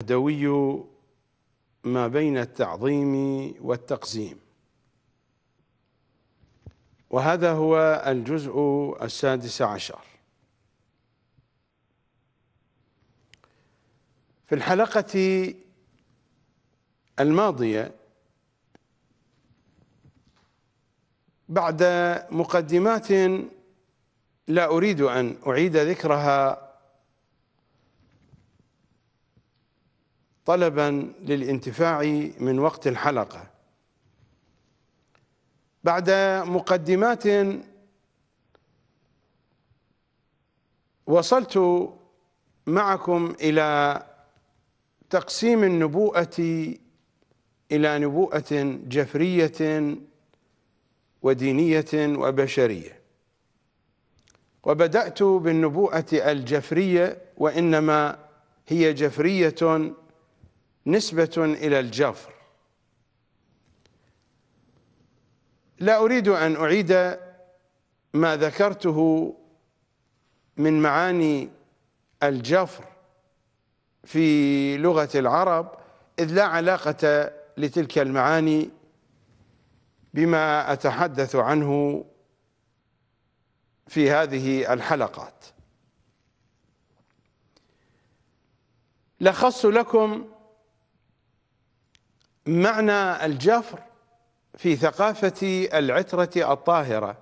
الدوي ما بين التعظيم والتقزيم وهذا هو الجزء السادس عشر في الحلقة الماضية بعد مقدمات لا أريد أن أعيد ذكرها طلبا للانتفاع من وقت الحلقة بعد مقدمات وصلت معكم إلى تقسيم النبوءة إلى نبوءة جفرية ودينية وبشرية وبدأت بالنبوءة الجفرية وإنما هي جفرية نسبة إلى الجفر لا أريد أن أعيد ما ذكرته من معاني الجفر في لغة العرب إذ لا علاقة لتلك المعاني بما أتحدث عنه في هذه الحلقات لخصت لكم معنى الجفر في ثقافة العترة الطاهرة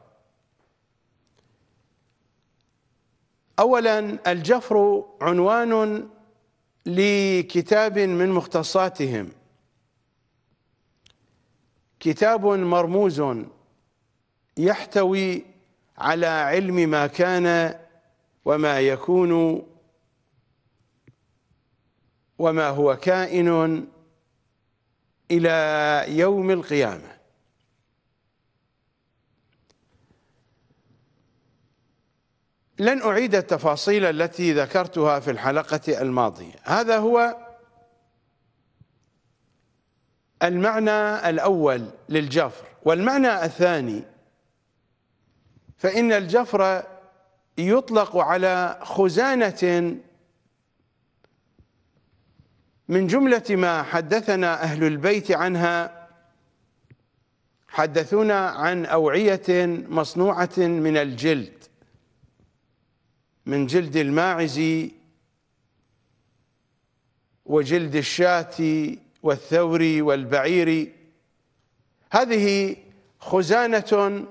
أولا الجفر عنوان لكتاب من مختصاتهم كتاب مرموز يحتوي على علم ما كان وما يكون وما هو كائن إلى يوم القيامة لن أعيد التفاصيل التي ذكرتها في الحلقة الماضية هذا هو المعنى الأول للجفر والمعنى الثاني فإن الجفر يطلق على خزانة من جملة ما حدثنا أهل البيت عنها حدثونا عن أوعية مصنوعة من الجلد من جلد الماعز وجلد الشاة والثور والبعير هذه خزانة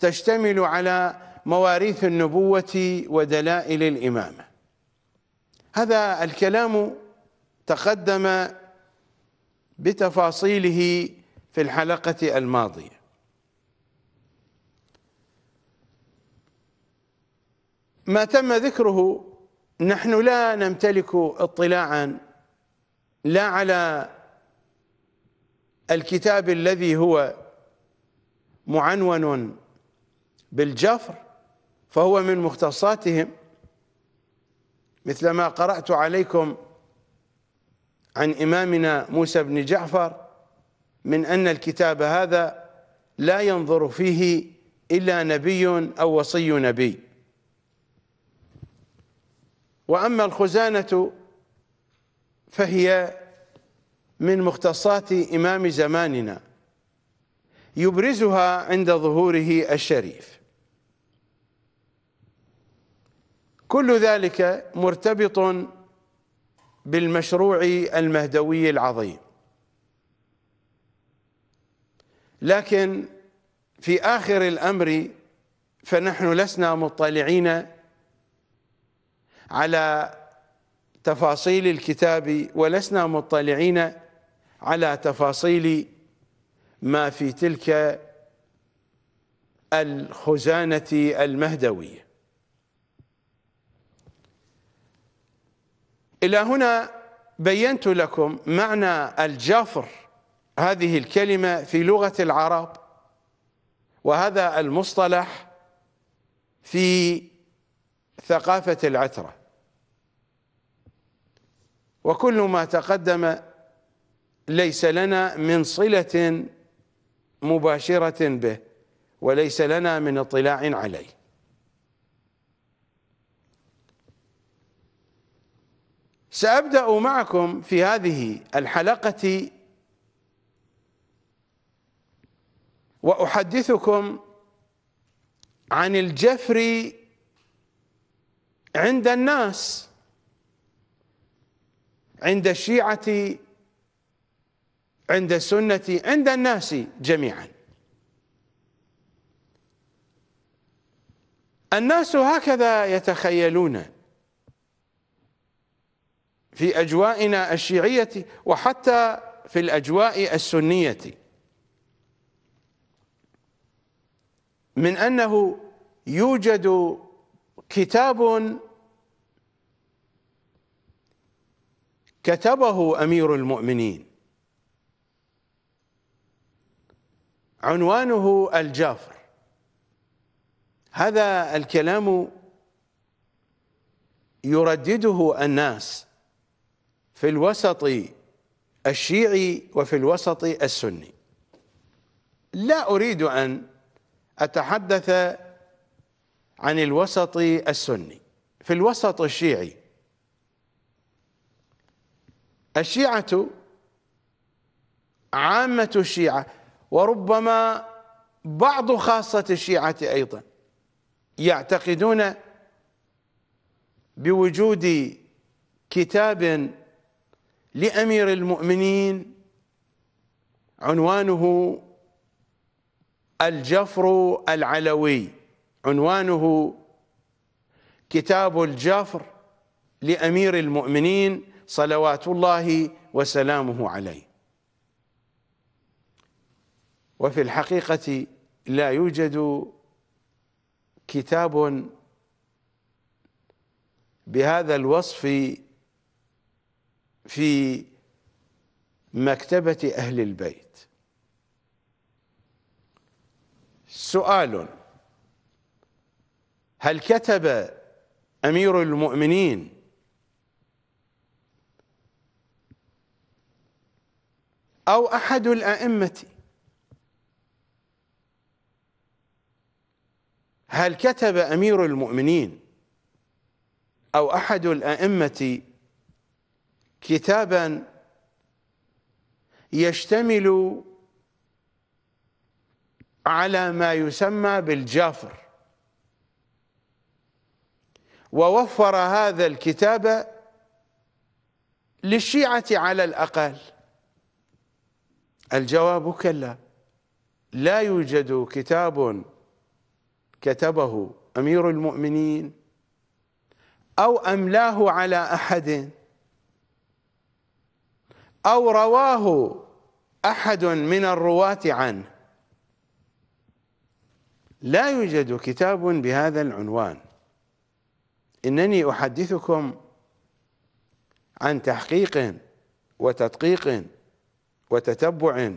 تشتمل على مواريث النبوة ودلائل الإمامة هذا الكلام تقدم بتفاصيله في الحلقة الماضية ما تم ذكره نحن لا نمتلك اطلاعا لا على الكتاب الذي هو معنون بالجفر فهو من مختصاتهم مثل ما قرأت عليكم عن إمامنا موسى بن جعفر من أن الكتاب هذا لا ينظر فيه إلا نبي أو وصي نبي وأما الخزانة فهي من مختصات إمام زماننا يبرزها عند ظهوره الشريف كل ذلك مرتبط بالمشروع المهدوي العظيم لكن في آخر الأمر فنحن لسنا مطلعين على تفاصيل الكتاب ولسنا مطلعين على تفاصيل ما في تلك الخزانة المهدوية إلى هنا بينت لكم معنى الجفر هذه الكلمة في لغة العرب وهذا المصطلح في ثقافة العترة وكل ما تقدم ليس لنا من صلة مباشرة به وليس لنا من اطلاع عليه سأبدأ معكم في هذه الحلقة وأحدثكم عن الجفر عند الناس عند الشيعة عند السنة عند الناس جميعا الناس هكذا يتخيلون في أجوائنا الشيعية وحتى في الأجواء السنية من أنه يوجد كتاب كتبه أمير المؤمنين عنوانه الجافر هذا الكلام يردده الناس في الوسط الشيعي وفي الوسط السني لا أريد أن أتحدث عن الوسط السني في الوسط الشيعي الشيعة عامة الشيعة وربما بعض خاصة الشيعة أيضا يعتقدون بوجود كتاب لأمير المؤمنين عنوانه الجفر العلوي عنوانه كتاب الجفر لأمير المؤمنين صلوات الله وسلامه عليه وفي الحقيقة لا يوجد كتاب بهذا الوصف في مكتبة أهل البيت سؤال هل كتب أمير المؤمنين أو أحد الأئمة هل كتب أمير المؤمنين أو أحد الأئمة كتابا يشتمل على ما يسمى بالجافر ووفر هذا الكتاب للشيعة على الأقل الجواب كلا لا يوجد كتاب كتبه أمير المؤمنين أو أملاه على أحد أو رواه أحد من الرواة عنه لا يوجد كتاب بهذا العنوان إنني أحدثكم عن تحقيق وتدقيق وتتبع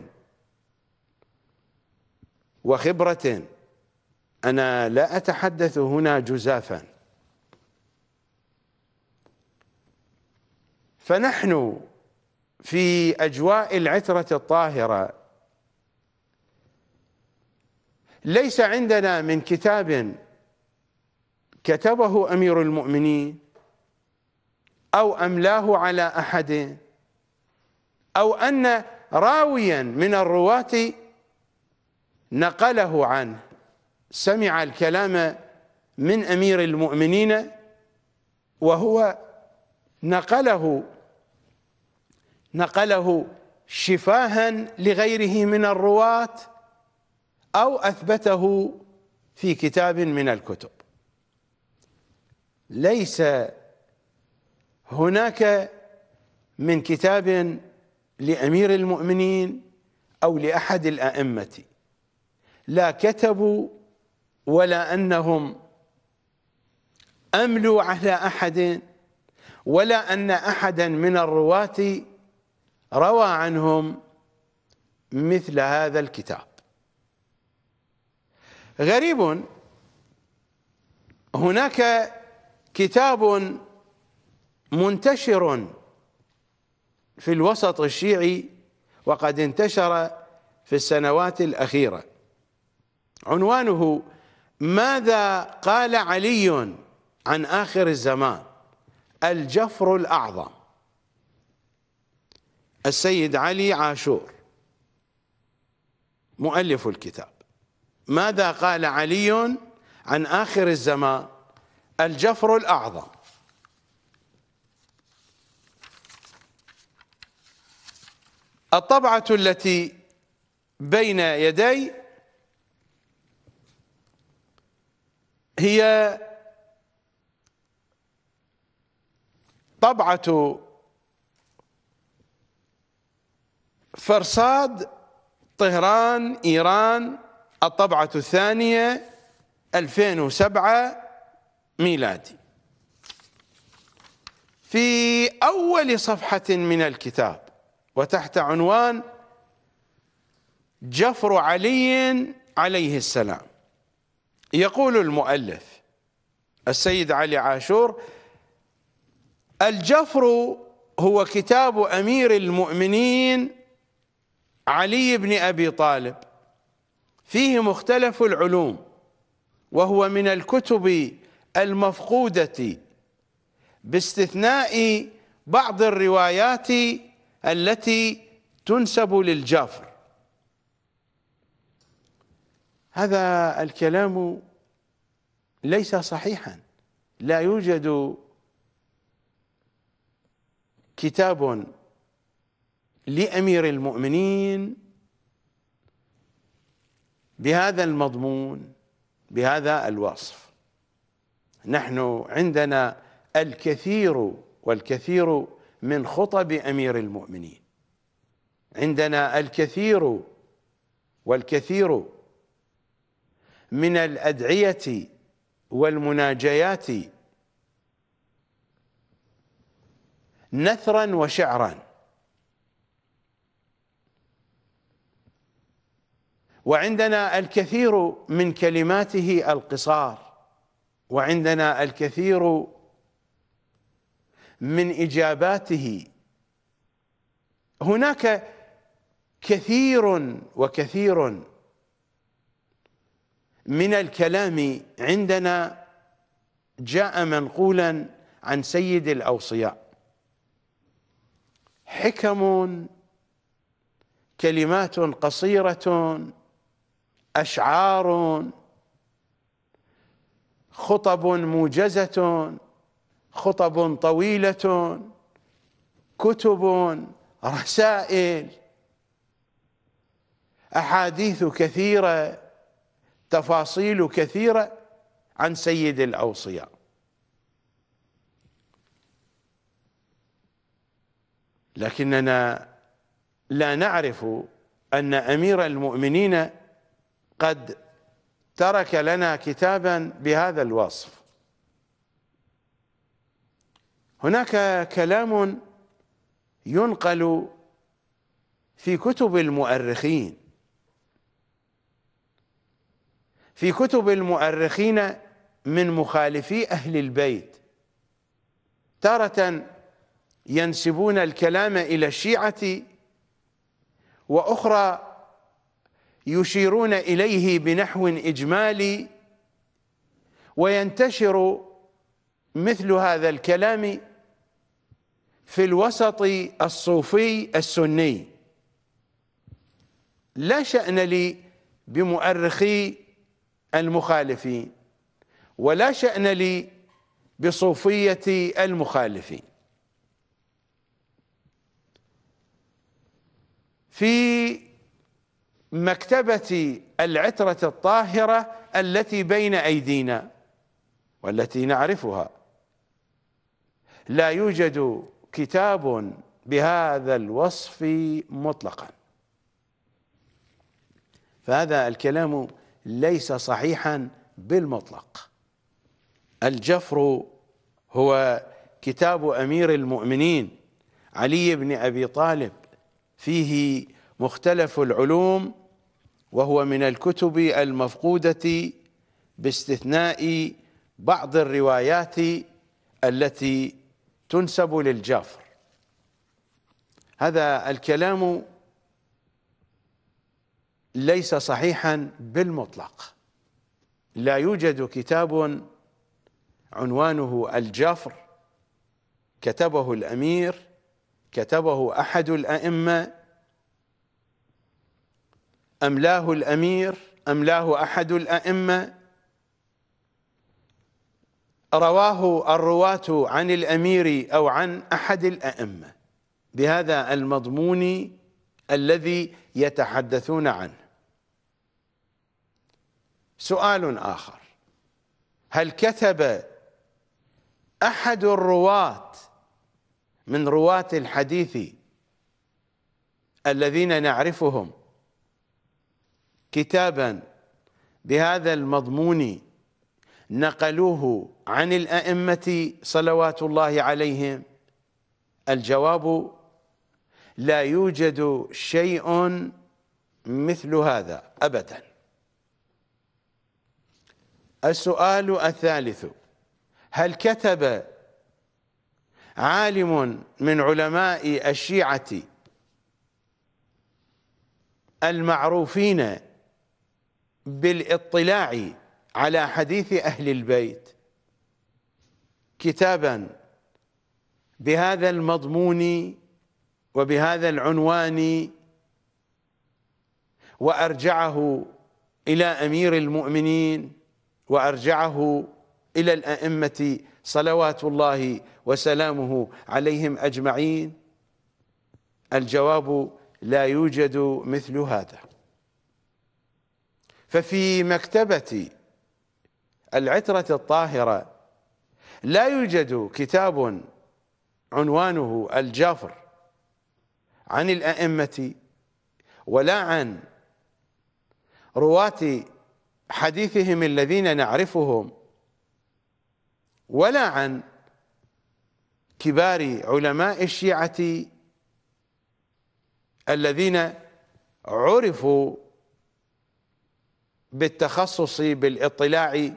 وخبرة أنا لا أتحدث هنا جزافا فنحن في اجواء العتره الطاهره ليس عندنا من كتاب كتبه امير المؤمنين او املاه على احد او ان راويا من الرواه نقله عنه سمع الكلام من امير المؤمنين وهو نقله نقله شفاها لغيره من الرواة أو أثبته في كتاب من الكتب ليس هناك من كتاب لأمير المؤمنين أو لأحد الأئمة لا كتبوا ولا أنهم أملوا على أحد ولا أن أحدا من الرواة روى عنهم مثل هذا الكتاب غريب هناك كتاب منتشر في الوسط الشيعي وقد انتشر في السنوات الأخيرة عنوانه ماذا قال علي عن آخر الزمان الجفر الأعظم السيد علي عاشور مؤلف الكتاب ماذا قال علي عن آخر الزمان الجفر الأعظم الطبعة التي بين يدي هي طبعة فرصاد طهران إيران الطبعة الثانية 2007 ميلادي في أول صفحة من الكتاب وتحت عنوان جفر علي عليه السلام يقول المؤلف السيد علي عاشور الجفر هو كتاب أمير المؤمنين علي بن أبي طالب فيه مختلف العلوم وهو من الكتب المفقودة باستثناء بعض الروايات التي تنسب للجافر هذا الكلام ليس صحيحا لا يوجد كتاب لامير المؤمنين بهذا المضمون بهذا الوصف نحن عندنا الكثير والكثير من خطب امير المؤمنين عندنا الكثير والكثير من الادعيه والمناجيات نثرا وشعرا وعندنا الكثير من كلماته القصار وعندنا الكثير من إجاباته هناك كثير وكثير من الكلام عندنا جاء منقولا عن سيد الأوصياء حكم كلمات قصيرة أشعار خطب موجزة خطب طويلة كتب رسائل أحاديث كثيرة تفاصيل كثيرة عن سيد الأوصياء لكننا لا نعرف أن أمير المؤمنين قد ترك لنا كتابا بهذا الوصف هناك كلام ينقل في كتب المؤرخين في كتب المؤرخين من مخالفي أهل البيت تارة ينسبون الكلام إلى الشيعة وأخرى يشيرون اليه بنحو اجمالي وينتشر مثل هذا الكلام في الوسط الصوفي السني لا شأن لي بمؤرخي المخالفين ولا شأن لي بصوفية المخالفين في مكتبة العترة الطاهرة التي بين أيدينا والتي نعرفها لا يوجد كتاب بهذا الوصف مطلقا فهذا الكلام ليس صحيحا بالمطلق الجفر هو كتاب أمير المؤمنين علي بن أبي طالب فيه مختلف العلوم وهو من الكتب المفقودة باستثناء بعض الروايات التي تنسب للجافر هذا الكلام ليس صحيحا بالمطلق لا يوجد كتاب عنوانه الجافر كتبه الأمير كتبه أحد الأئمة أملاه الأمير أملاه أحد الأئمة رواه الرواة عن الأمير أو عن أحد الأئمة بهذا المضمون الذي يتحدثون عنه سؤال آخر هل كتب أحد الرواة من رواة الحديث الذين نعرفهم كتابا بهذا المضمون نقلوه عن الأئمة صلوات الله عليهم الجواب لا يوجد شيء مثل هذا أبدا السؤال الثالث هل كتب عالم من علماء الشيعة المعروفين بالاطلاع على حديث أهل البيت كتابا بهذا المضمون وبهذا العنوان وأرجعه إلى أمير المؤمنين وأرجعه إلى الأئمة صلوات الله وسلامه عليهم أجمعين الجواب لا يوجد مثل هذا ففي مكتبة العترة الطاهرة لا يوجد كتاب عنوانه الجافر عن الأئمة ولا عن رواة حديثهم الذين نعرفهم ولا عن كبار علماء الشيعة الذين عرفوا بالتخصص بالاطلاع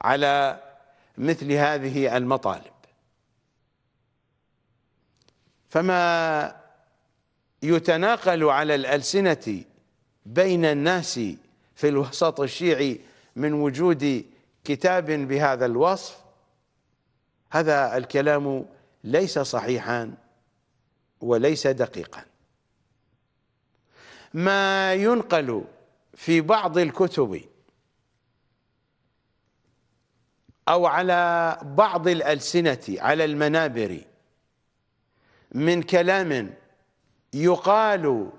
على مثل هذه المطالب فما يتناقل على الألسنة بين الناس في الوسط الشيعي من وجود كتاب بهذا الوصف هذا الكلام ليس صحيحا وليس دقيقا ما ينقل في بعض الكتب او على بعض الالسنه على المنابر من كلام يقال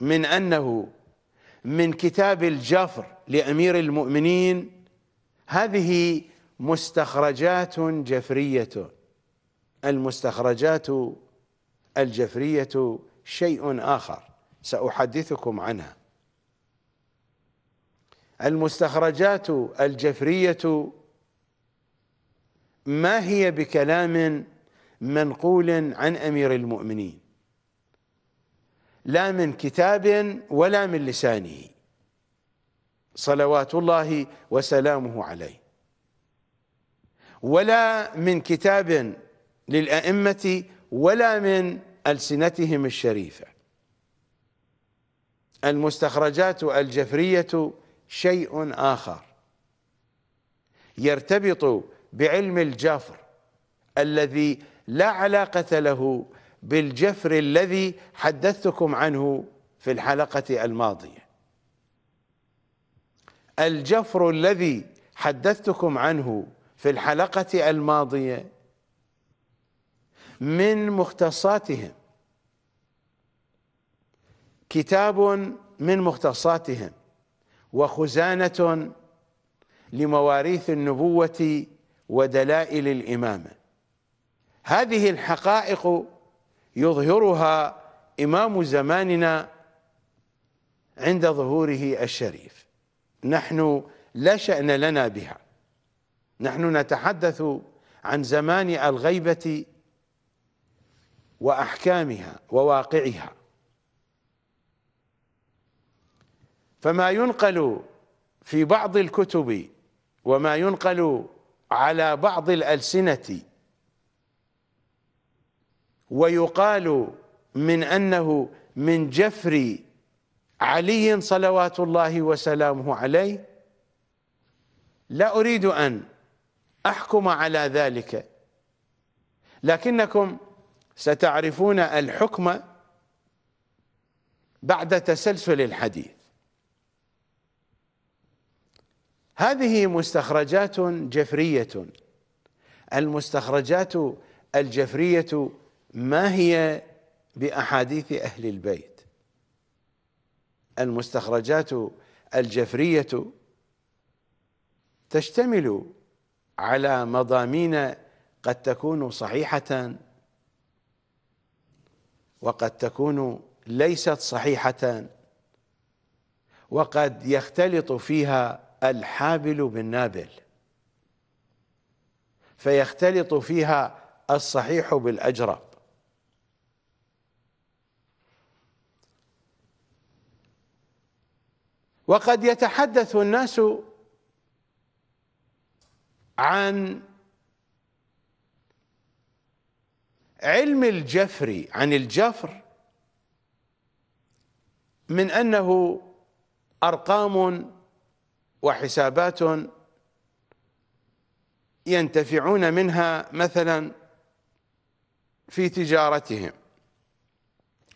من انه من كتاب الجفر لامير المؤمنين هذه مستخرجات جفريه المستخرجات الجفريه شيء اخر ساحدثكم عنها المستخرجات الجفرية ما هي بكلام منقول عن أمير المؤمنين لا من كتاب ولا من لسانه صلوات الله وسلامه عليه ولا من كتاب للأئمة ولا من ألسنتهم الشريفة المستخرجات الجفرية شيء آخر يرتبط بعلم الجفر الذي لا علاقة له بالجفر الذي حدثتكم عنه في الحلقة الماضية الجفر الذي حدثتكم عنه في الحلقة الماضية من مختصاتهم كتاب من مختصاتهم وخزانة لمواريث النبوة ودلائل الإمامة هذه الحقائق يظهرها إمام زماننا عند ظهوره الشريف نحن لا شأن لنا بها نحن نتحدث عن زمان الغيبة وأحكامها وواقعها فما ينقل في بعض الكتب وما ينقل على بعض الألسنة ويقال من أنه من جفر علي صلوات الله وسلامه عليه لا أريد أن أحكم على ذلك لكنكم ستعرفون الحكم بعد تسلسل الحديث هذه مستخرجات جفرية المستخرجات الجفرية ما هي بأحاديث أهل البيت المستخرجات الجفرية تشتمل على مضامين قد تكون صحيحة وقد تكون ليست صحيحة وقد يختلط فيها الحابل بالنابل فيختلط فيها الصحيح بالأجرب وقد يتحدث الناس عن علم الجفر عن الجفر من أنه أرقام وحسابات ينتفعون منها مثلا في تجارتهم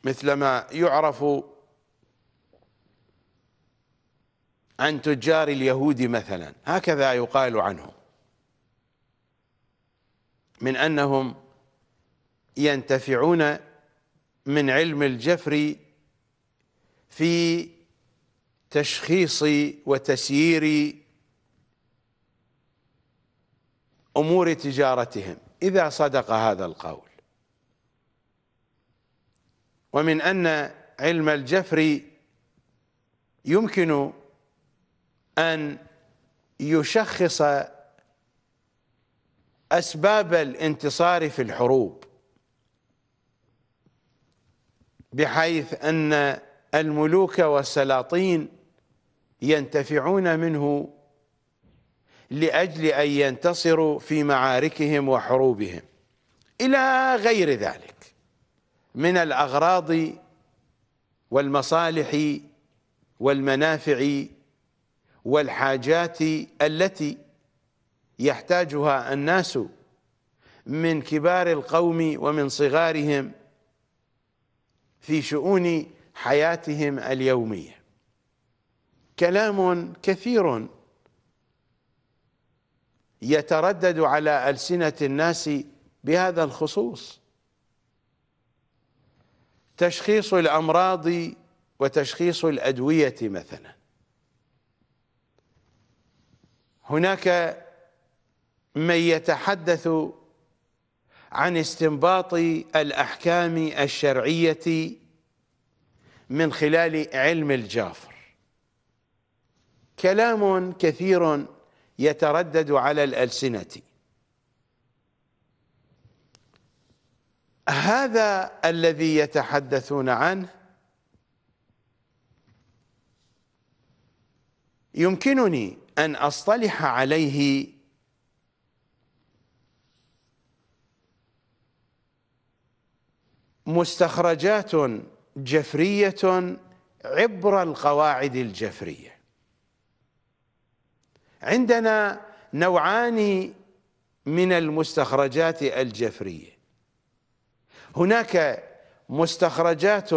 مثلما يعرف عن تجار اليهود مثلا هكذا يقال عنهم من أنهم ينتفعون من علم الجفر في تشخيص وتسيير امور تجارتهم اذا صدق هذا القول ومن ان علم الجفر يمكن ان يشخص اسباب الانتصار في الحروب بحيث ان الملوك والسلاطين ينتفعون منه لأجل أن ينتصروا في معاركهم وحروبهم إلى غير ذلك من الأغراض والمصالح والمنافع والحاجات التي يحتاجها الناس من كبار القوم ومن صغارهم في شؤون حياتهم اليوميه كلام كثير يتردد على ألسنة الناس بهذا الخصوص تشخيص الأمراض وتشخيص الأدوية مثلا هناك من يتحدث عن استنباط الأحكام الشرعية من خلال علم الجافر كلام كثير يتردد على الألسنة هذا الذي يتحدثون عنه يمكنني أن أصطلح عليه مستخرجات جفرية عبر القواعد الجفرية عندنا نوعان من المستخرجات الجفريه هناك مستخرجات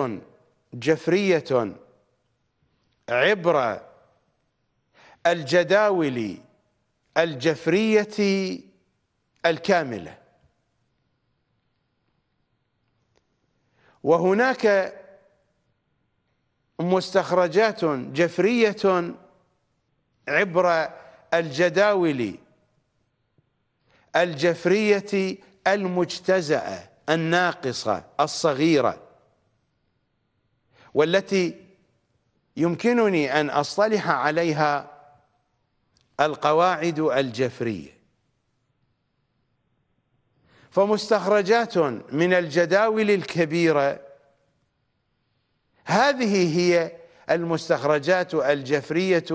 جفريه عبر الجداول الجفريه الكامله وهناك مستخرجات جفريه عبر الجداول الجفرية المجتزأة الناقصة الصغيرة والتي يمكنني أن أصطلح عليها القواعد الجفرية فمستخرجات من الجداول الكبيرة هذه هي المستخرجات الجفرية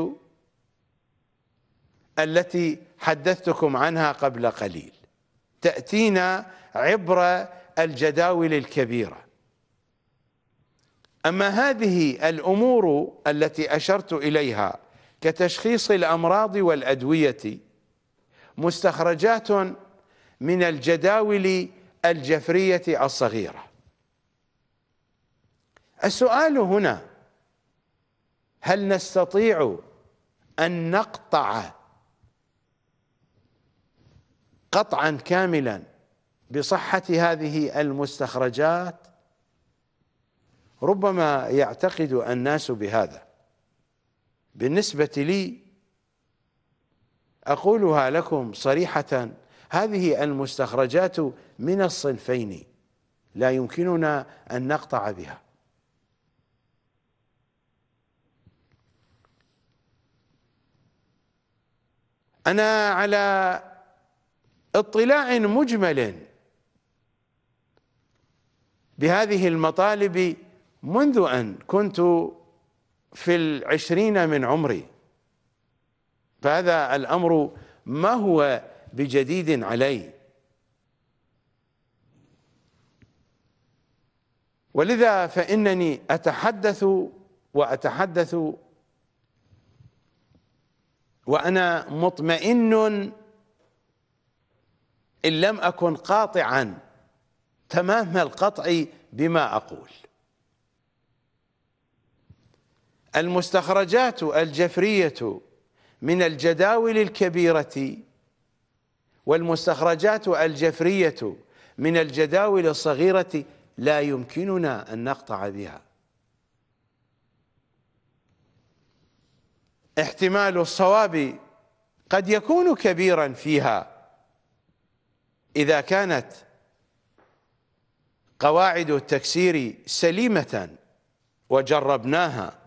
التي حدثتكم عنها قبل قليل تأتينا عبر الجداول الكبيرة أما هذه الأمور التي أشرت إليها كتشخيص الأمراض والأدوية مستخرجات من الجداول الجفرية الصغيرة السؤال هنا هل نستطيع أن نقطع قطعا كاملا بصحة هذه المستخرجات ربما يعتقد الناس بهذا بالنسبة لي أقولها لكم صريحة هذه المستخرجات من الصنفين لا يمكننا أن نقطع بها أنا على اطلاع مجمل بهذه المطالب منذ أن كنت في العشرين من عمري فهذا الأمر ما هو بجديد علي ولذا فإنني أتحدث وأتحدث وأنا مطمئن إن لم أكن قاطعا تمام القطع بما أقول المستخرجات الجفرية من الجداول الكبيرة والمستخرجات الجفرية من الجداول الصغيرة لا يمكننا أن نقطع بها احتمال الصواب قد يكون كبيرا فيها إذا كانت قواعد التكسير سليمة وجربناها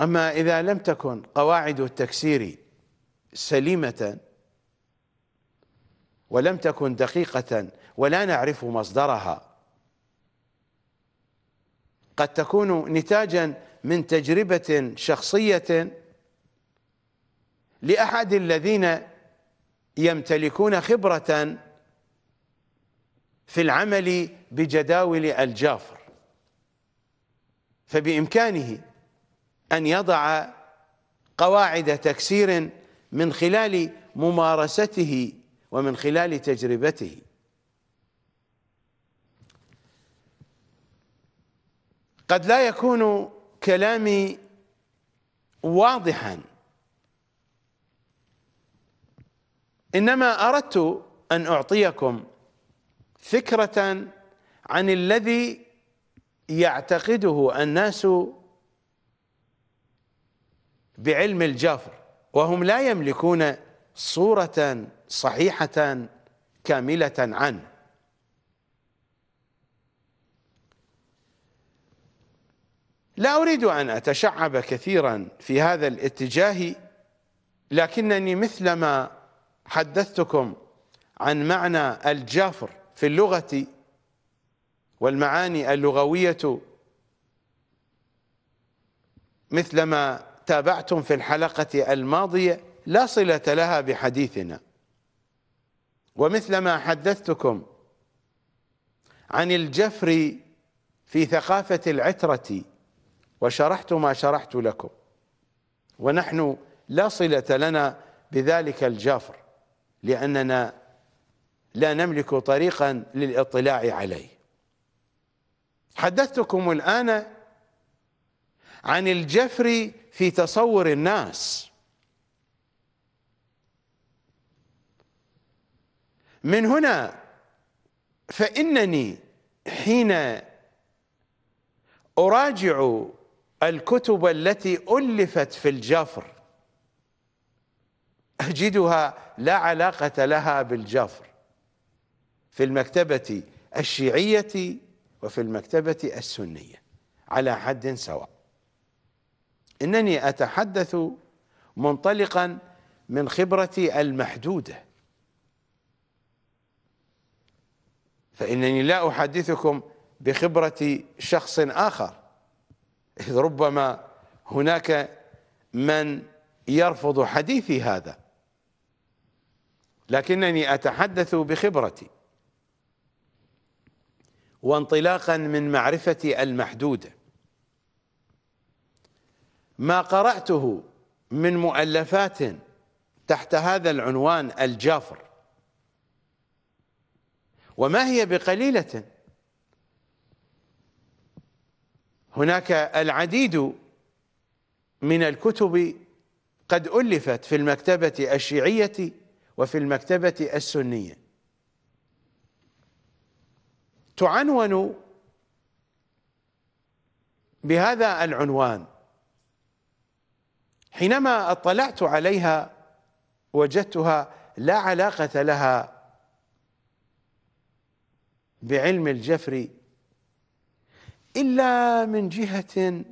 أما إذا لم تكن قواعد التكسير سليمة ولم تكن دقيقة ولا نعرف مصدرها قد تكون نتاجا من تجربة شخصية لأحد الذين يمتلكون خبرة في العمل بجداول الجافر فبإمكانه أن يضع قواعد تكسير من خلال ممارسته ومن خلال تجربته قد لا يكون كلامي واضحاً انما اردت ان اعطيكم فكره عن الذي يعتقده الناس بعلم الجفر وهم لا يملكون صوره صحيحه كامله عنه لا اريد ان اتشعب كثيرا في هذا الاتجاه لكنني مثلما حدثتكم عن معنى الجافر في اللغة والمعاني اللغوية مثلما تابعتم في الحلقة الماضية لا صلة لها بحديثنا ومثلما حدثتكم عن الجفر في ثقافة العترة وشرحت ما شرحت لكم ونحن لا صلة لنا بذلك الجافر لأننا لا نملك طريقا للاطلاع عليه حدثتكم الآن عن الجفر في تصور الناس من هنا فإنني حين أراجع الكتب التي ألفت في الجفر أجدها لا علاقة لها بالجفر في المكتبة الشيعية وفي المكتبة السنية على حد سواء إنني أتحدث منطلقا من خبرتي المحدودة فإنني لا أحدثكم بخبرة شخص آخر إذ ربما هناك من يرفض حديثي هذا لكنني أتحدث بخبرتي وانطلاقا من معرفتي المحدودة ما قرأته من مؤلفات تحت هذا العنوان الجافر وما هي بقليلة هناك العديد من الكتب قد ألفت في المكتبة الشيعية وفي المكتبة السنية تعنون بهذا العنوان حينما اطلعت عليها وجدتها لا علاقة لها بعلم الجفر إلا من جهة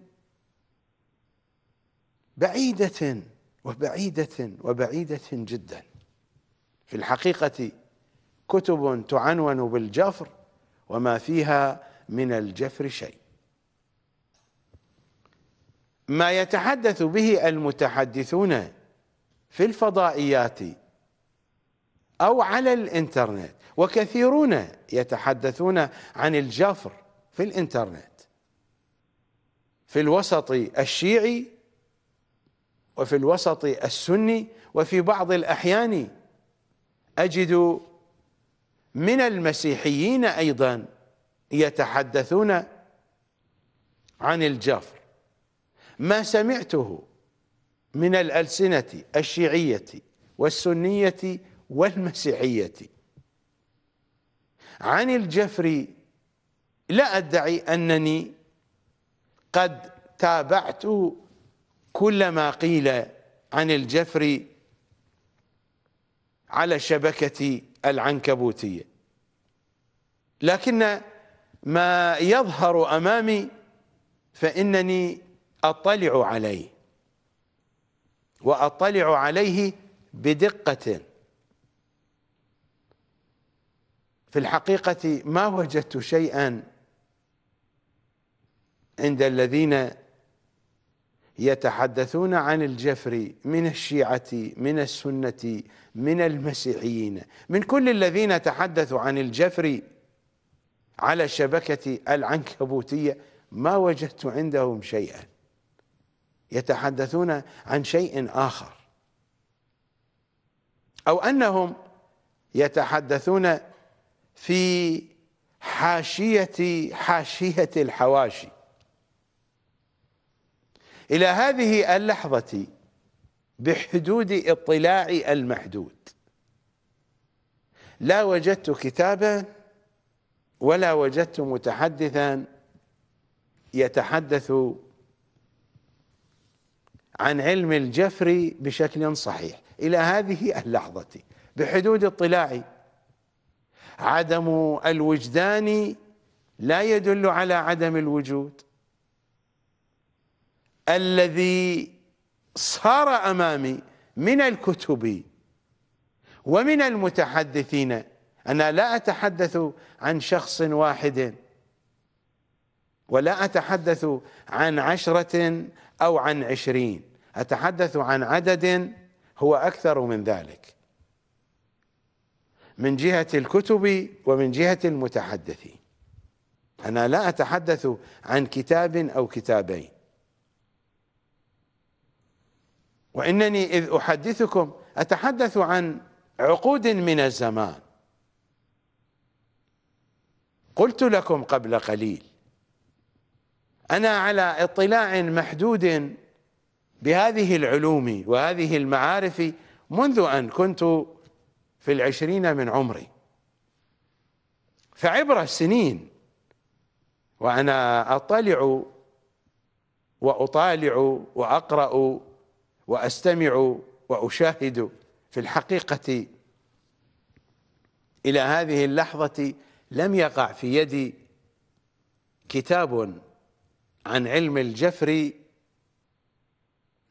بعيدة وبعيدة وبعيدة جداً في الحقيقة كتب تعنون بالجفر وما فيها من الجفر شيء ما يتحدث به المتحدثون في الفضائيات أو على الإنترنت وكثيرون يتحدثون عن الجفر في الإنترنت في الوسط الشيعي وفي الوسط السني وفي بعض الأحيان أجد من المسيحيين أيضا يتحدثون عن الجفر ما سمعته من الألسنة الشيعية والسنية والمسيحية عن الجفر لا أدعي أنني قد تابعت كل ما قيل عن الجفر على الشبكة العنكبوتية لكن ما يظهر أمامي فإنني أطلع عليه وأطلع عليه بدقة في الحقيقة ما وجدت شيئا عند الذين يتحدثون عن الجفر من الشيعة من السنة من المسيحيين من كل الذين تحدثوا عن الجفر على الشبكة العنكبوتية ما وجدت عندهم شيئا يتحدثون عن شيء آخر أو أنهم يتحدثون في حاشية حاشية الحواشي إلى هذه اللحظة بحدود اطلاعي المحدود لا وجدت كتابا ولا وجدت متحدثا يتحدث عن علم الجفر بشكل صحيح إلى هذه اللحظة بحدود اطلاعي عدم الوجدان لا يدل على عدم الوجود الذي صار أمامي من الكتب ومن المتحدثين أنا لا أتحدث عن شخص واحد ولا أتحدث عن عشرة أو عن عشرين أتحدث عن عدد هو أكثر من ذلك من جهة الكتب ومن جهة المتحدثين أنا لا أتحدث عن كتاب أو كتابين وإنني إذ أحدثكم أتحدث عن عقود من الزمان قلت لكم قبل قليل أنا على اطلاع محدود بهذه العلوم وهذه المعارف منذ أن كنت في العشرين من عمري فعبر السنين وأنا أطلع وأطالع وأقرأ واستمع واشاهد في الحقيقه الى هذه اللحظه لم يقع في يدي كتاب عن علم الجفر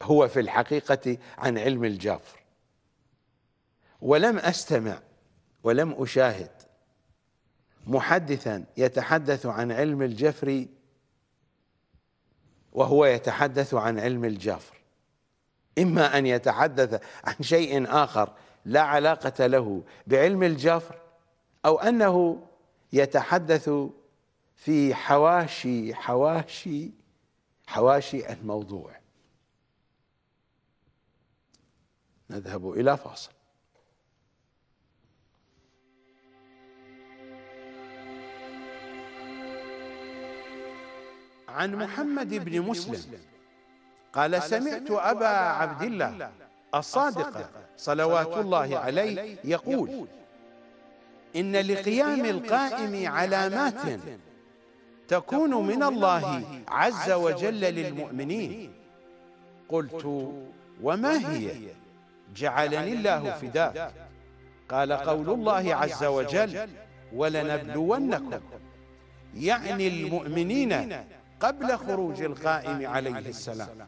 هو في الحقيقه عن علم الجفر ولم استمع ولم اشاهد محدثا يتحدث عن علم الجفر وهو يتحدث عن علم الجفر إما أن يتحدث عن شيء آخر لا علاقة له بعلم الجفر أو أنه يتحدث في حواشي حواشي حواشي الموضوع نذهب إلى فاصل عن محمد بن مسلم قال سمعت أبا عبد الله الصادق صلوات الله عليه يقول إن لقيام القائم علامات تكون من الله عز وجل للمؤمنين قلت وما هي جعلني الله فداك قال قول الله عز وجل ولنبلونكم يعني المؤمنين يعني قبل خروج القائم عليه السلام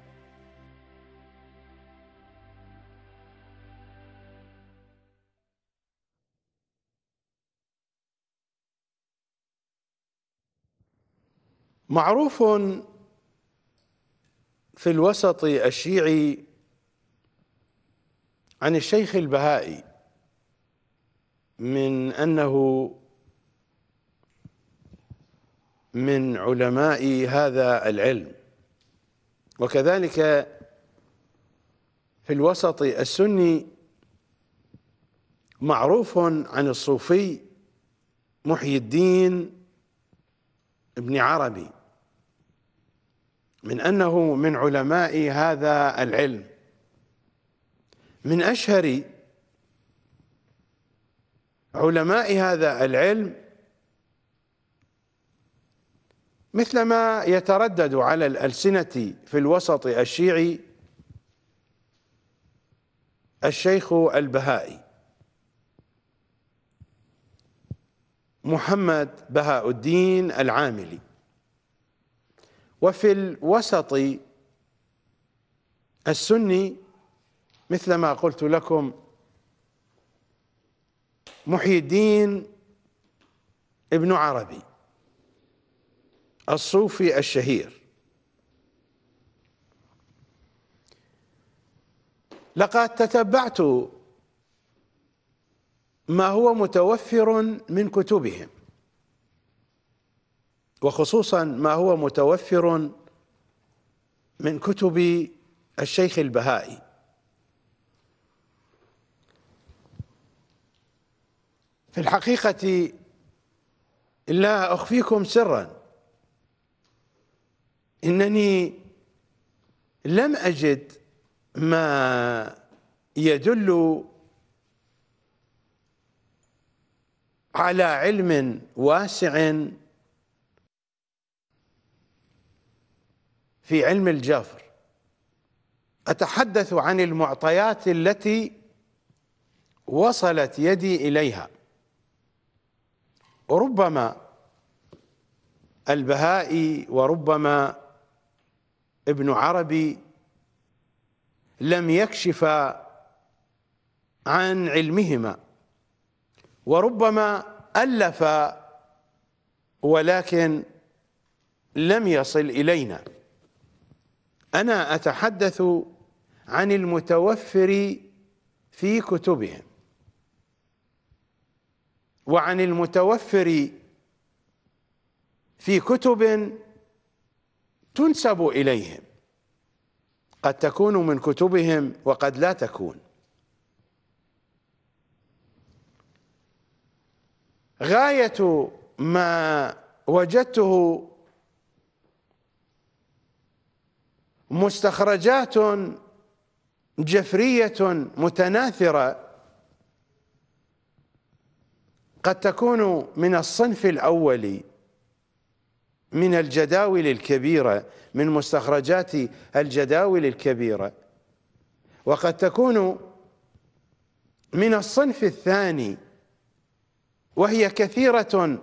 معروف في الوسط الشيعي عن الشيخ البهائي من انه من علماء هذا العلم وكذلك في الوسط السني معروف عن الصوفي محي الدين ابن عربي من أنه من علماء هذا العلم من أشهر علماء هذا العلم مثل ما يتردد على الألسنة في الوسط الشيعي الشيخ البهائي محمد بهاء الدين العاملي وفي الوسط السني مثل ما قلت لكم محي الدين ابن عربي الصوفي الشهير لقد تتبعت ما هو متوفر من كتبهم وخصوصا ما هو متوفر من كتب الشيخ البهائي في الحقيقة لا أخفيكم سرا إنني لم أجد ما يدل على علم واسع في علم الجافر أتحدث عن المعطيات التي وصلت يدي إليها ربما البهائي وربما ابن عربي لم يكشف عن علمهما وربما ألف ولكن لم يصل إلينا أنا أتحدث عن المتوفر في كتبهم وعن المتوفر في كتب تنسب إليهم قد تكون من كتبهم وقد لا تكون غاية ما وجدته مستخرجات جفريه متناثره قد تكون من الصنف الاول من الجداول الكبيره من مستخرجات الجداول الكبيره وقد تكون من الصنف الثاني وهي كثيره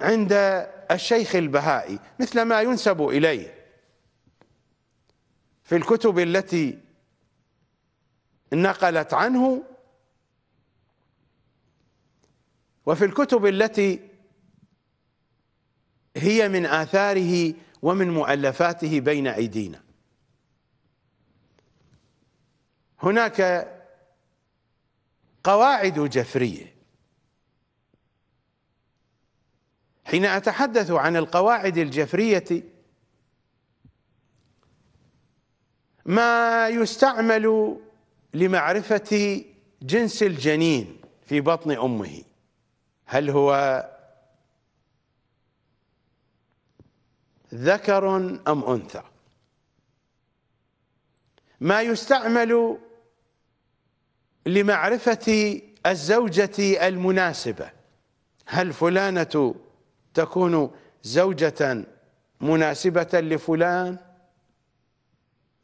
عند الشيخ البهائي مثل ما ينسب اليه في الكتب التي نقلت عنه وفي الكتب التي هي من آثاره ومن مؤلفاته بين أيدينا هناك قواعد جفرية حين أتحدث عن القواعد الجفرية ما يستعمل لمعرفة جنس الجنين في بطن أمه هل هو ذكر أم أنثى ما يستعمل لمعرفة الزوجة المناسبة هل فلانة تكون زوجة مناسبة لفلان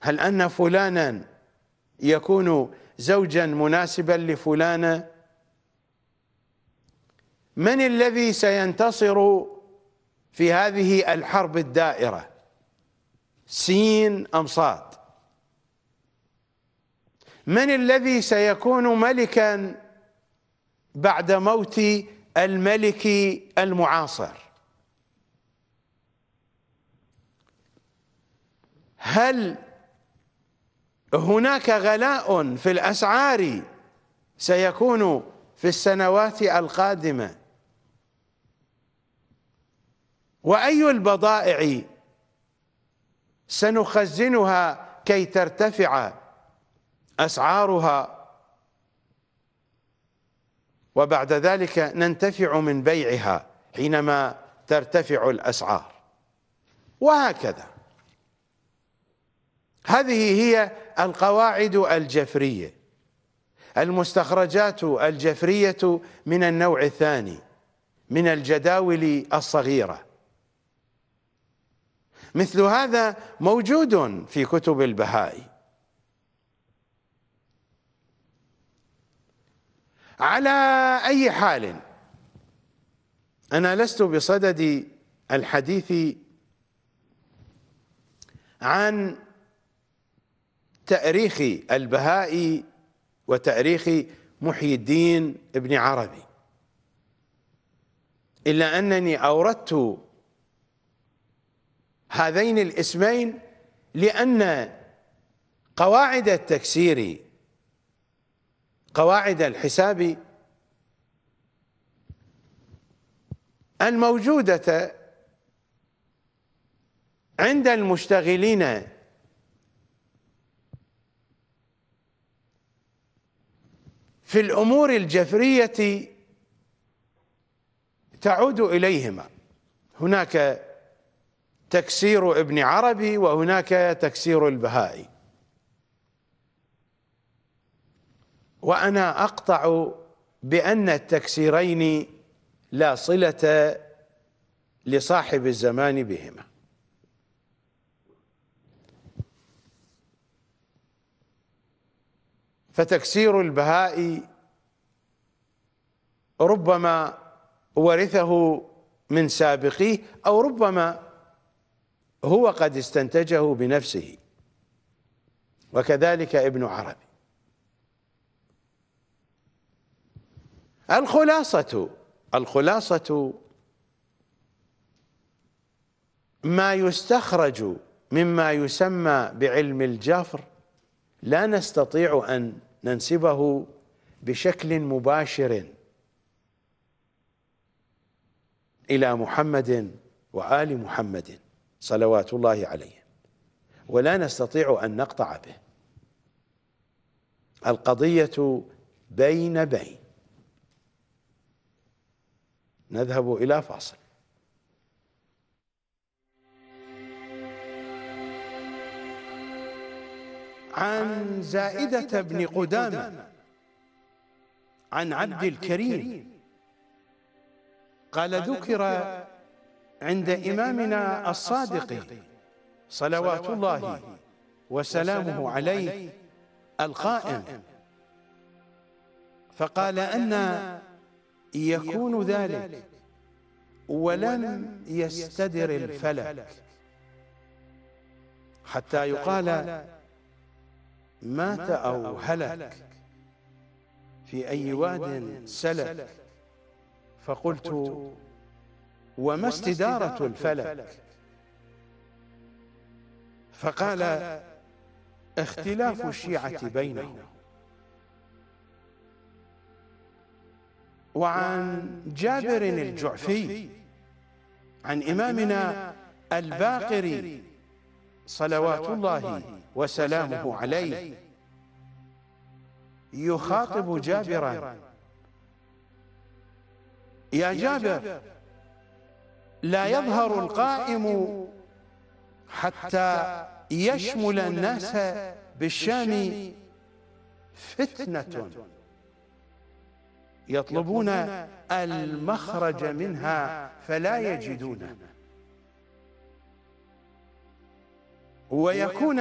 هل أن فلانا يكون زوجا مناسبا لفلانة من الذي سينتصر في هذه الحرب الدائرة سين أم صاد من الذي سيكون ملكا بعد موت الملك المعاصر هل هناك غلاء في الأسعار سيكون في السنوات القادمة وأي البضائع سنخزنها كي ترتفع أسعارها وبعد ذلك ننتفع من بيعها حينما ترتفع الأسعار وهكذا هذه هي القواعد الجفرية المستخرجات الجفرية من النوع الثاني من الجداول الصغيرة مثل هذا موجود في كتب البهائي على أي حال أنا لست بصدد الحديث عن تاريخ البهائي وتاريخ محي الدين ابن عربي إلا أنني أوردت هذين الاسمين لأن قواعد التكسير قواعد الحساب الموجودة عند المشتغلين في الأمور الجفرية تعود إليهما هناك تكسير ابن عربي وهناك تكسير البهائي وأنا أقطع بأن التكسيرين لا صلة لصاحب الزمان بهما فتكسير البهاء ربما ورثه من سابقيه او ربما هو قد استنتجه بنفسه وكذلك ابن عربي الخلاصة الخلاصة ما يستخرج مما يسمى بعلم الجفر لا نستطيع أن ننسبه بشكل مباشر إلى محمد وآل محمد صلوات الله عليه ولا نستطيع أن نقطع به القضية بين بين نذهب إلى فاصل عن زائدة بن قدامة عن عبد الكريم قال ذكر عند إمامنا الصادق صلوات الله وسلامه عليه القائم فقال أن يكون ذلك ولم يستدر الفلك حتى يقال مات أو هلك في أي واد سلك فقلت وما استدارة الفلك فقال اختلاف الشيعة بينهم وعن جابر الجعفي عن إمامنا الباقري صلوات الله وسلامه عليه يخاطب جابرا يا جابر لا يظهر القائم حتى يشمل الناس بالشام فتنة يطلبون المخرج منها فلا يجدونه ويكون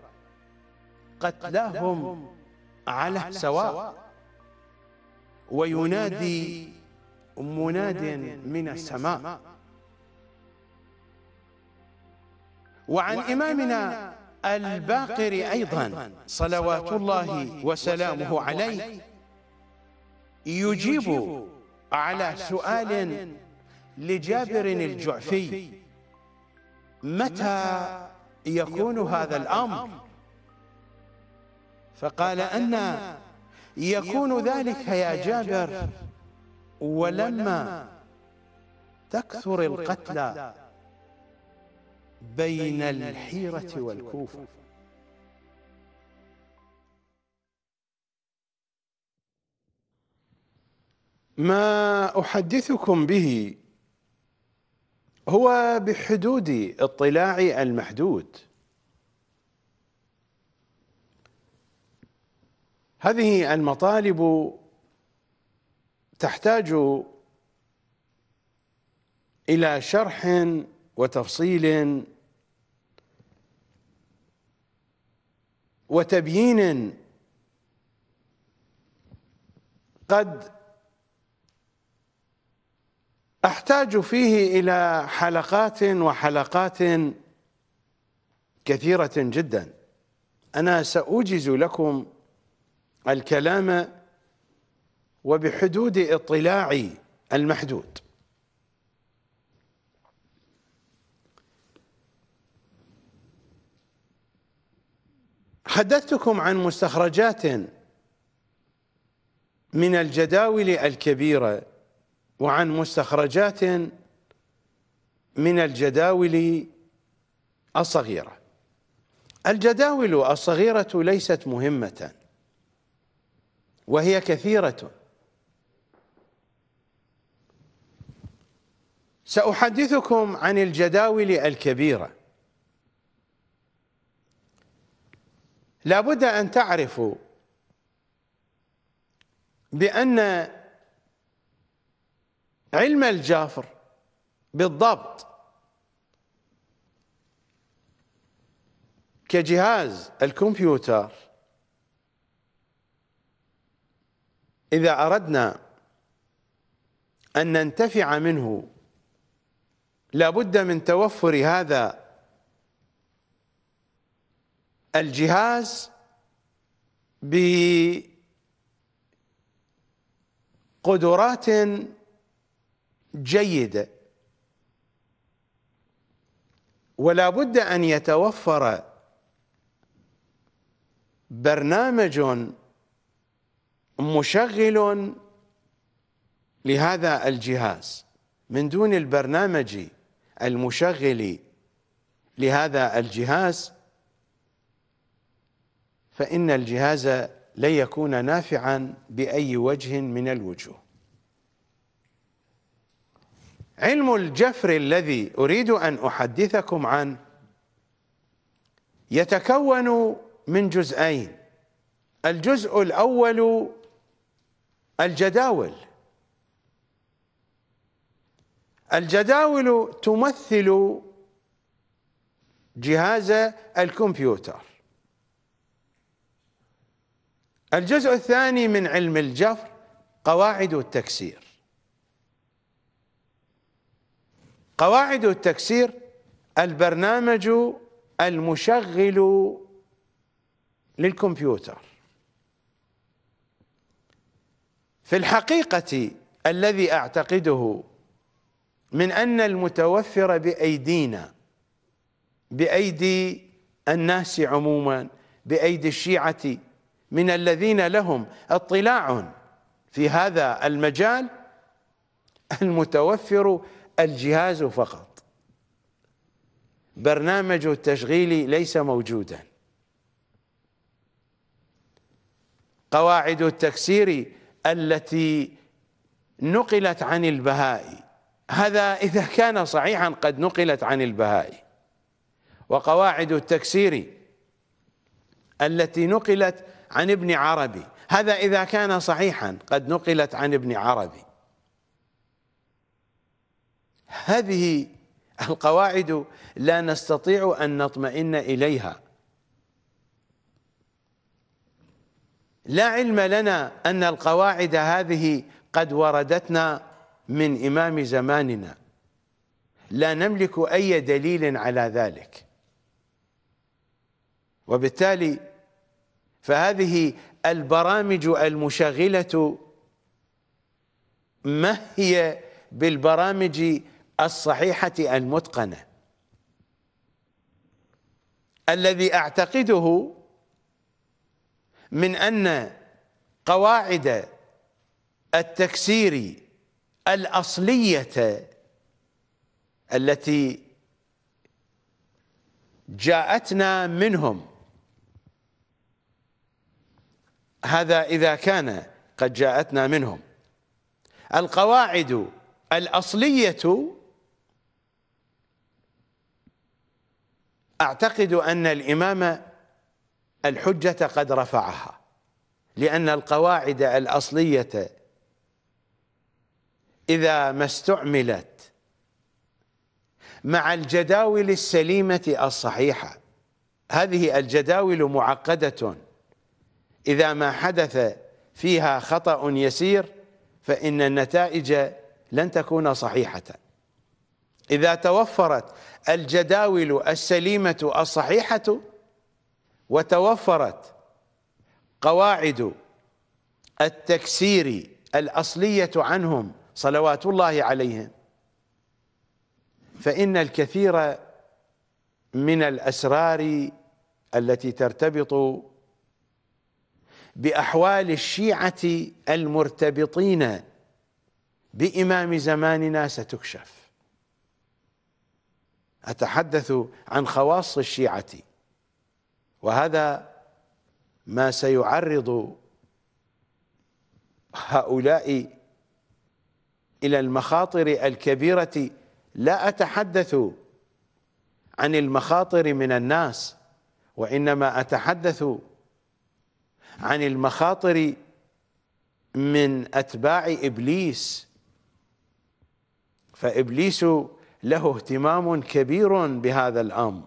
قتلاهم على سواء وينادي مناد من السماء وعن إمامنا الباقر أيضا صلوات الله وسلامه عليه يجيب على سؤال لجابر الجعفي متى يكون هذا الأمر فقال أن يكون ذلك يا جابر ولما تكثر القتلى بين الحيرة والكوفة ما أحدثكم به هو بحدود اطلاعي المحدود هذه المطالب تحتاج الى شرح وتفصيل وتبيين قد احتاج فيه الى حلقات وحلقات كثيره جدا انا ساوجز لكم الكلام وبحدود اطلاعي المحدود حدثتكم عن مستخرجات من الجداول الكبيرة وعن مستخرجات من الجداول الصغيرة الجداول الصغيرة ليست مهمة وهي كثيرة سأحدثكم عن الجداول الكبيرة لابد أن تعرفوا بأن علم الجافر بالضبط كجهاز الكمبيوتر إذا أردنا أن ننتفع منه لابد من توفر هذا الجهاز بقدرات جيدة ولا بد أن يتوفر برنامج مشغل لهذا الجهاز من دون البرنامج المشغل لهذا الجهاز فإن الجهاز لن يكون نافعا بأي وجه من الوجوه علم الجفر الذي أريد أن أحدثكم عنه يتكون من جزئين الجزء الأول الجداول الجداول تمثل جهاز الكمبيوتر الجزء الثاني من علم الجفر قواعد التكسير قواعد التكسير البرنامج المشغل للكمبيوتر في الحقيقة الذي أعتقده من أن المتوفر بأيدينا بأيدي الناس عموما بأيدي الشيعة من الذين لهم اطلاع في هذا المجال المتوفر الجهاز فقط برنامج التشغيل ليس موجودا قواعد التكسير التي نقلت عن البهائي هذا إذا كان صحيحا قد نقلت عن البهائي وقواعد التكسير التي نقلت عن ابن عربي هذا إذا كان صحيحا قد نقلت عن ابن عربي هذه القواعد لا نستطيع أن نطمئن إليها لا علم لنا أن القواعد هذه قد وردتنا من إمام زماننا لا نملك أي دليل على ذلك وبالتالي فهذه البرامج المشغلة ما هي بالبرامج الصحيحة المتقنة الذي أعتقده من أن قواعد التكسير الأصلية التي جاءتنا منهم هذا إذا كان قد جاءتنا منهم القواعد الأصلية أعتقد أن الإمام الحجة قد رفعها لأن القواعد الأصلية إذا ما استعملت مع الجداول السليمة الصحيحة هذه الجداول معقدة إذا ما حدث فيها خطأ يسير فإن النتائج لن تكون صحيحة إذا توفرت الجداول السليمة الصحيحة وتوفرت قواعد التكسير الأصلية عنهم صلوات الله عليهم فإن الكثير من الأسرار التي ترتبط بأحوال الشيعة المرتبطين بإمام زماننا ستكشف أتحدث عن خواص الشيعة وهذا ما سيعرض هؤلاء إلى المخاطر الكبيرة لا أتحدث عن المخاطر من الناس وإنما أتحدث عن المخاطر من أتباع إبليس فإبليس له اهتمام كبير بهذا الأمر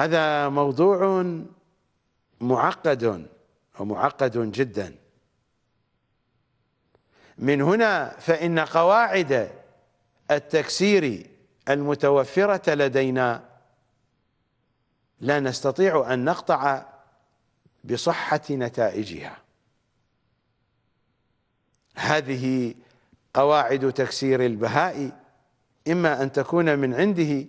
هذا موضوع معقد ومعقد جدا من هنا فإن قواعد التكسير المتوفرة لدينا لا نستطيع أن نقطع بصحة نتائجها هذه قواعد تكسير البهائي إما أن تكون من عنده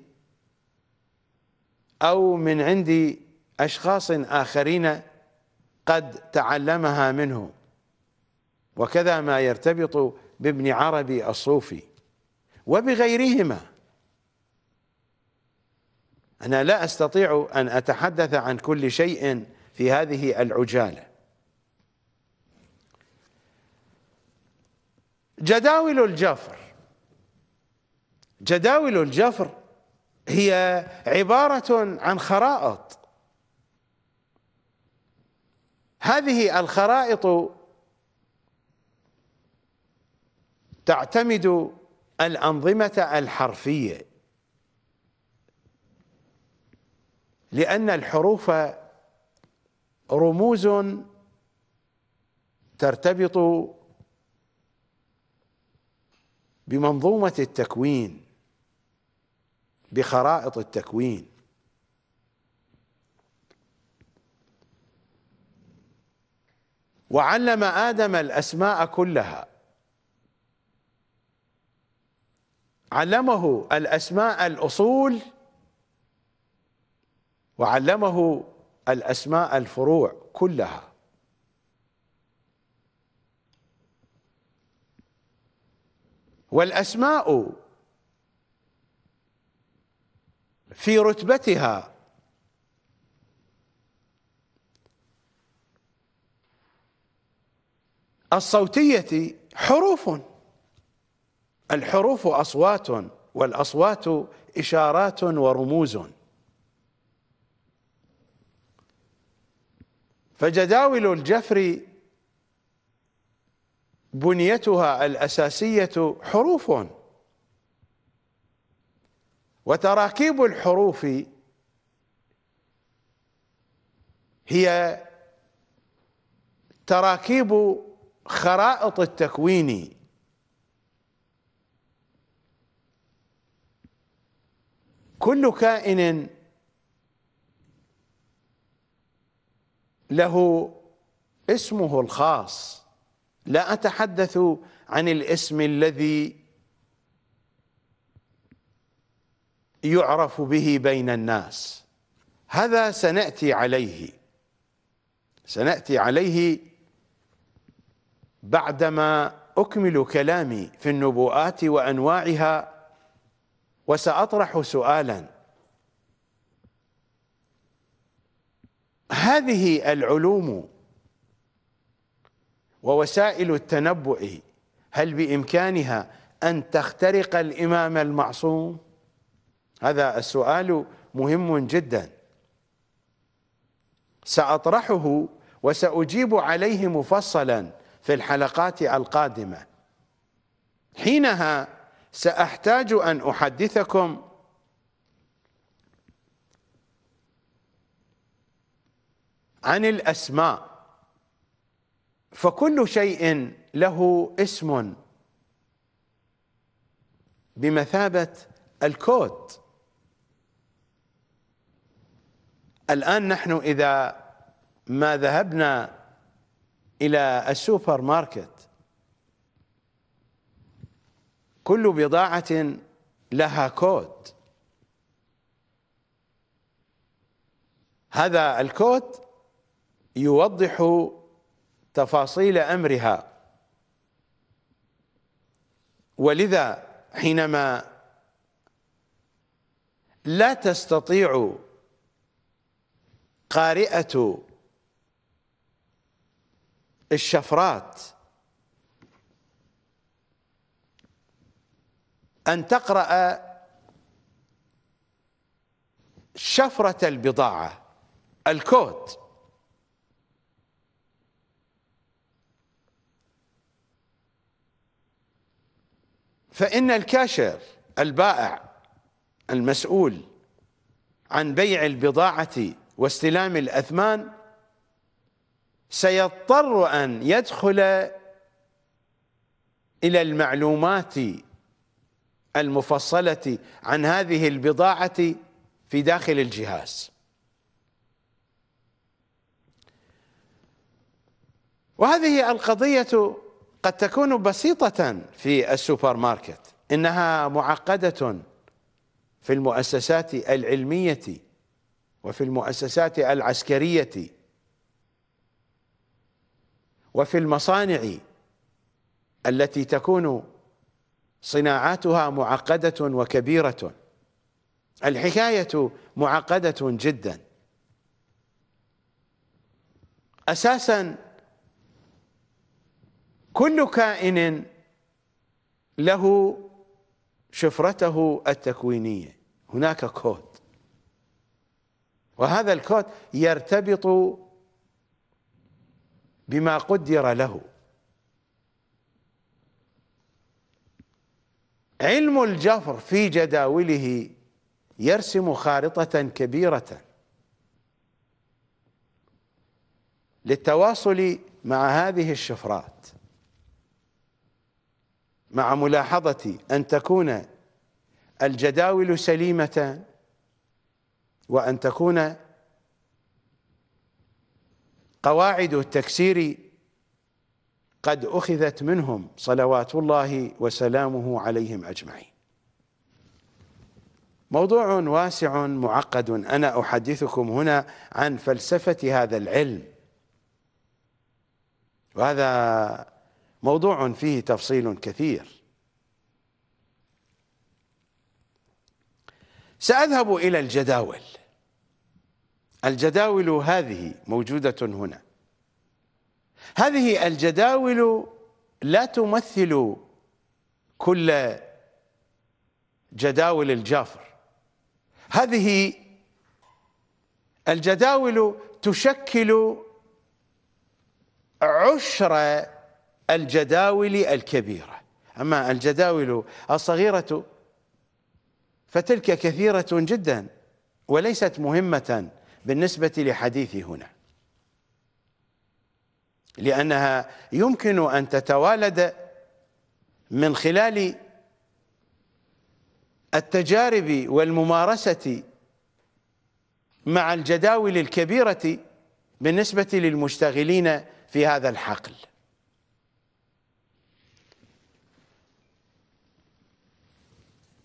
أو من عند أشخاص آخرين قد تعلمها منه وكذا ما يرتبط بابن عربي الصوفي وبغيرهما أنا لا أستطيع أن أتحدث عن كل شيء في هذه العجالة جداول الجفر جداول الجفر هي عبارة عن خرائط هذه الخرائط تعتمد الأنظمة الحرفية لأن الحروف رموز ترتبط بمنظومة التكوين بخرائط التكوين وعلم آدم الأسماء كلها علمه الأسماء الأصول وعلمه الأسماء الفروع كلها والأسماء في رتبتها الصوتية حروف الحروف أصوات والأصوات إشارات ورموز فجداول الجفر بنيتها الأساسية حروف وتراكيب الحروف هي تراكيب خرائط التكوين كل كائن له اسمه الخاص لا اتحدث عن الاسم الذي يعرف به بين الناس هذا سناتي عليه سناتي عليه بعدما اكمل كلامي في النبوءات وانواعها وساطرح سؤالا هذه العلوم ووسائل التنبؤ هل بامكانها ان تخترق الامام المعصوم هذا السؤال مهم جدا سأطرحه وسأجيب عليه مفصلا في الحلقات القادمة حينها سأحتاج أن أحدثكم عن الأسماء فكل شيء له اسم بمثابة الكود الآن نحن إذا ما ذهبنا إلى السوبر ماركت كل بضاعة لها كود هذا الكود يوضح تفاصيل أمرها ولذا حينما لا تستطيع قارئة الشفرات أن تقرأ شفرة البضاعة الكود فإن الكاشر البائع المسؤول عن بيع البضاعة واستلام الأثمان سيضطر أن يدخل إلى المعلومات المفصلة عن هذه البضاعة في داخل الجهاز وهذه القضية قد تكون بسيطة في السوبر ماركت إنها معقدة في المؤسسات العلمية وفي المؤسسات العسكرية وفي المصانع التي تكون صناعاتها معقدة وكبيرة الحكاية معقدة جدا أساسا كل كائن له شفرته التكوينية هناك كود وهذا الكون يرتبط بما قدر له علم الجفر في جداوله يرسم خارطة كبيرة للتواصل مع هذه الشفرات مع ملاحظة أن تكون الجداول سليمة وأن تكون قواعد التكسير قد أخذت منهم صلوات الله وسلامه عليهم أجمعين موضوع واسع معقد أنا أحدثكم هنا عن فلسفة هذا العلم وهذا موضوع فيه تفصيل كثير سأذهب إلى الجداول الجداول هذه موجودة هنا هذه الجداول لا تمثل كل جداول الجافر هذه الجداول تشكل عشر الجداول الكبيرة أما الجداول الصغيرة فتلك كثيرة جدا وليست مهمة بالنسبة لحديثي هنا لأنها يمكن أن تتوالد من خلال التجارب والممارسة مع الجداول الكبيرة بالنسبة للمشتغلين في هذا الحقل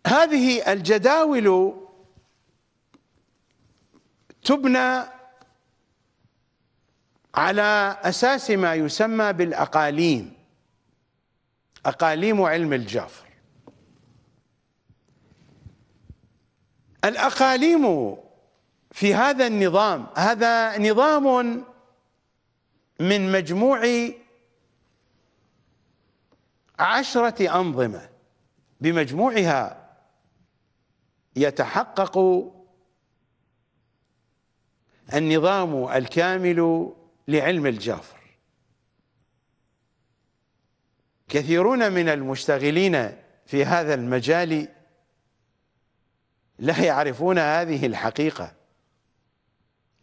هذه الجداول تبنى على اساس ما يسمى بالاقاليم اقاليم علم الجفر الاقاليم في هذا النظام هذا نظام من مجموع عشره انظمه بمجموعها يتحقق النظام الكامل لعلم الجافر كثيرون من المشتغلين في هذا المجال لا يعرفون هذه الحقيقة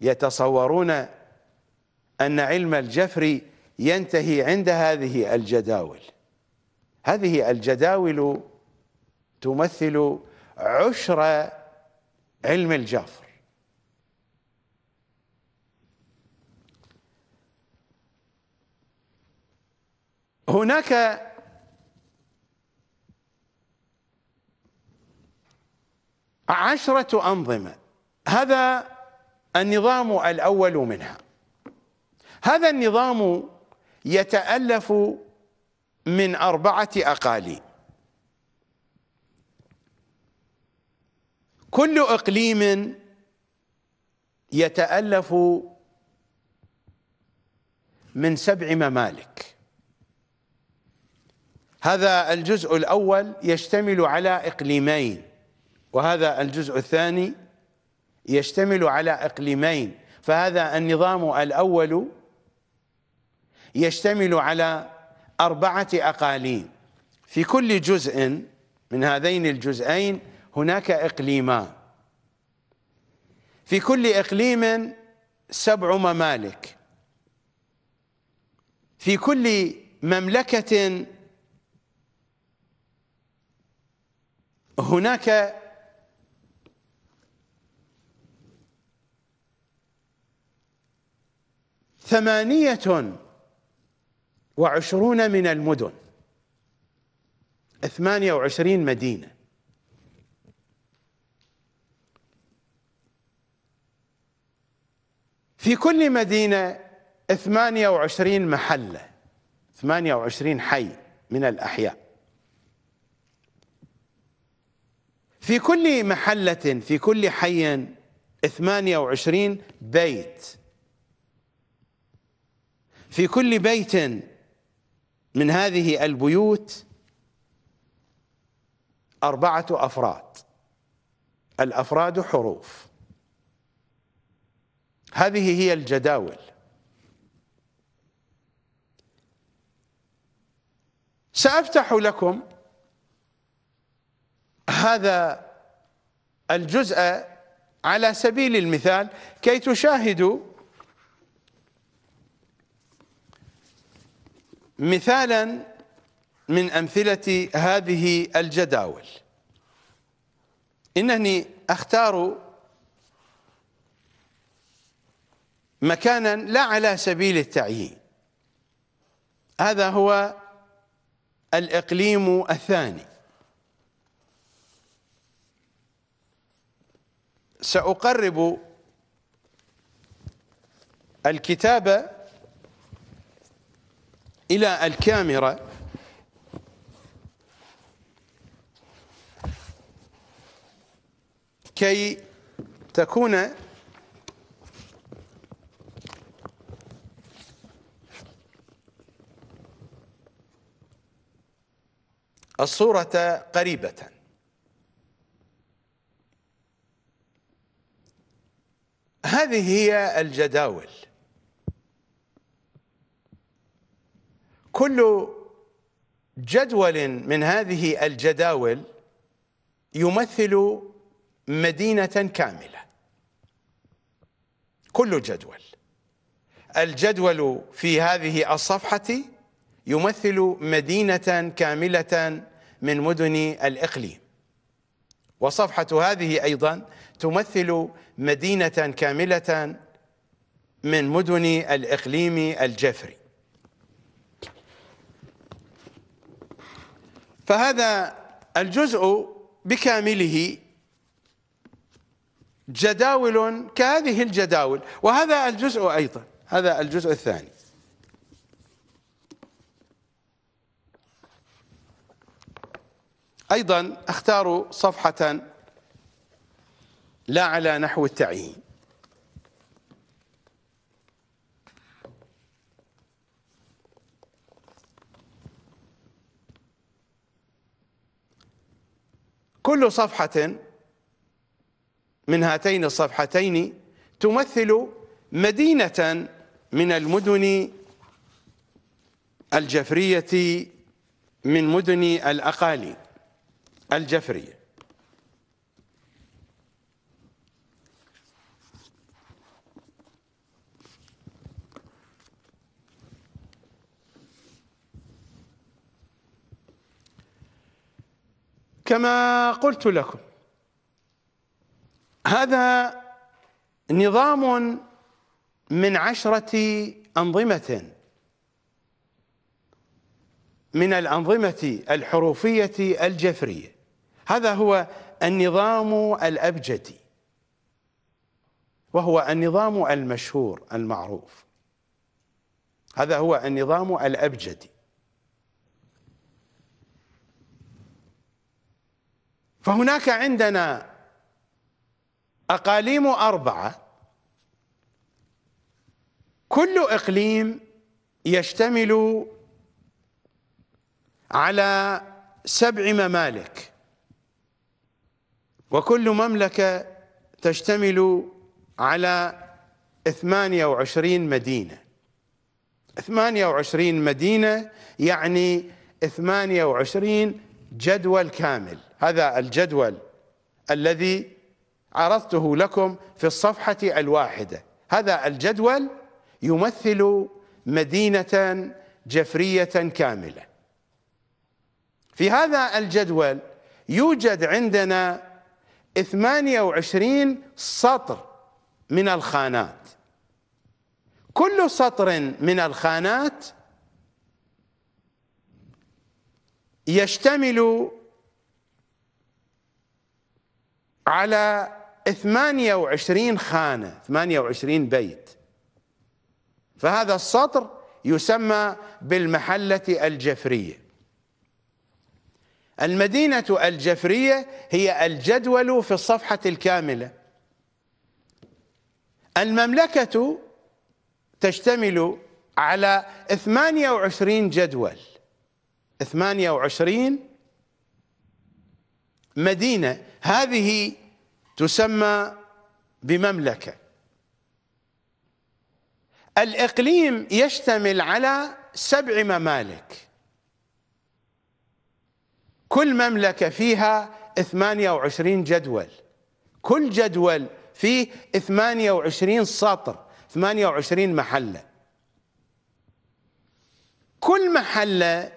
يتصورون أن علم الجفر ينتهي عند هذه الجداول هذه الجداول تمثل عشر علم الجفر هناك عشرة أنظمة هذا النظام الأول منها هذا النظام يتألف من أربعة أقاليم كل اقليم يتالف من سبع ممالك هذا الجزء الاول يشتمل على اقليمين وهذا الجزء الثاني يشتمل على اقليمين فهذا النظام الاول يشتمل على اربعه اقاليم في كل جزء من هذين الجزئين هناك إقليمان في كل إقليم سبع ممالك في كل مملكة هناك ثمانية وعشرون من المدن ثمانية وعشرين مدينة في كل مدينة 28 محلة 28 حي من الأحياء في كل محلة في كل حي 28 بيت في كل بيت من هذه البيوت أربعة أفراد الأفراد حروف هذه هي الجداول سأفتح لكم هذا الجزء على سبيل المثال كي تشاهدوا مثالا من أمثلة هذه الجداول إنني أختار مكانا لا على سبيل التعيين هذا هو الإقليم الثاني سأقرب الكتاب إلى الكاميرا كي تكون الصورة قريبة هذه هي الجداول كل جدول من هذه الجداول يمثل مدينة كاملة كل جدول الجدول في هذه الصفحة يمثل مدينة كاملة من مدن الإقليم وصفحة هذه أيضا تمثل مدينة كاملة من مدن الإقليم الجفري فهذا الجزء بكامله جداول كهذه الجداول وهذا الجزء أيضا هذا الجزء الثاني أيضا أختار صفحة لا على نحو التعيين كل صفحة من هاتين الصفحتين تمثل مدينة من المدن الجفرية من مدن الأقاليم الجفرية كما قلت لكم هذا نظام من عشرة أنظمة من الأنظمة الحروفية الجفرية هذا هو النظام الأبجدي وهو النظام المشهور المعروف هذا هو النظام الأبجدي فهناك عندنا أقاليم أربعة كل إقليم يشتمل على سبع ممالك وكل مملكة تشتمل على 28 مدينة 28 مدينة يعني 28 جدول كامل هذا الجدول الذي عرضته لكم في الصفحة الواحدة هذا الجدول يمثل مدينة جفرية كاملة في هذا الجدول يوجد عندنا 28 سطر من الخانات كل سطر من الخانات يشتمل على 28 خانة 28 بيت فهذا السطر يسمى بالمحلة الجفرية المدينة الجفرية هي الجدول في الصفحة الكاملة المملكة تشتمل على 28 جدول 28 مدينة هذه تسمى بمملكة الإقليم يشتمل على سبع ممالك كل مملكة فيها 28 جدول كل جدول فيه 28 سطر 28 محلة كل محلة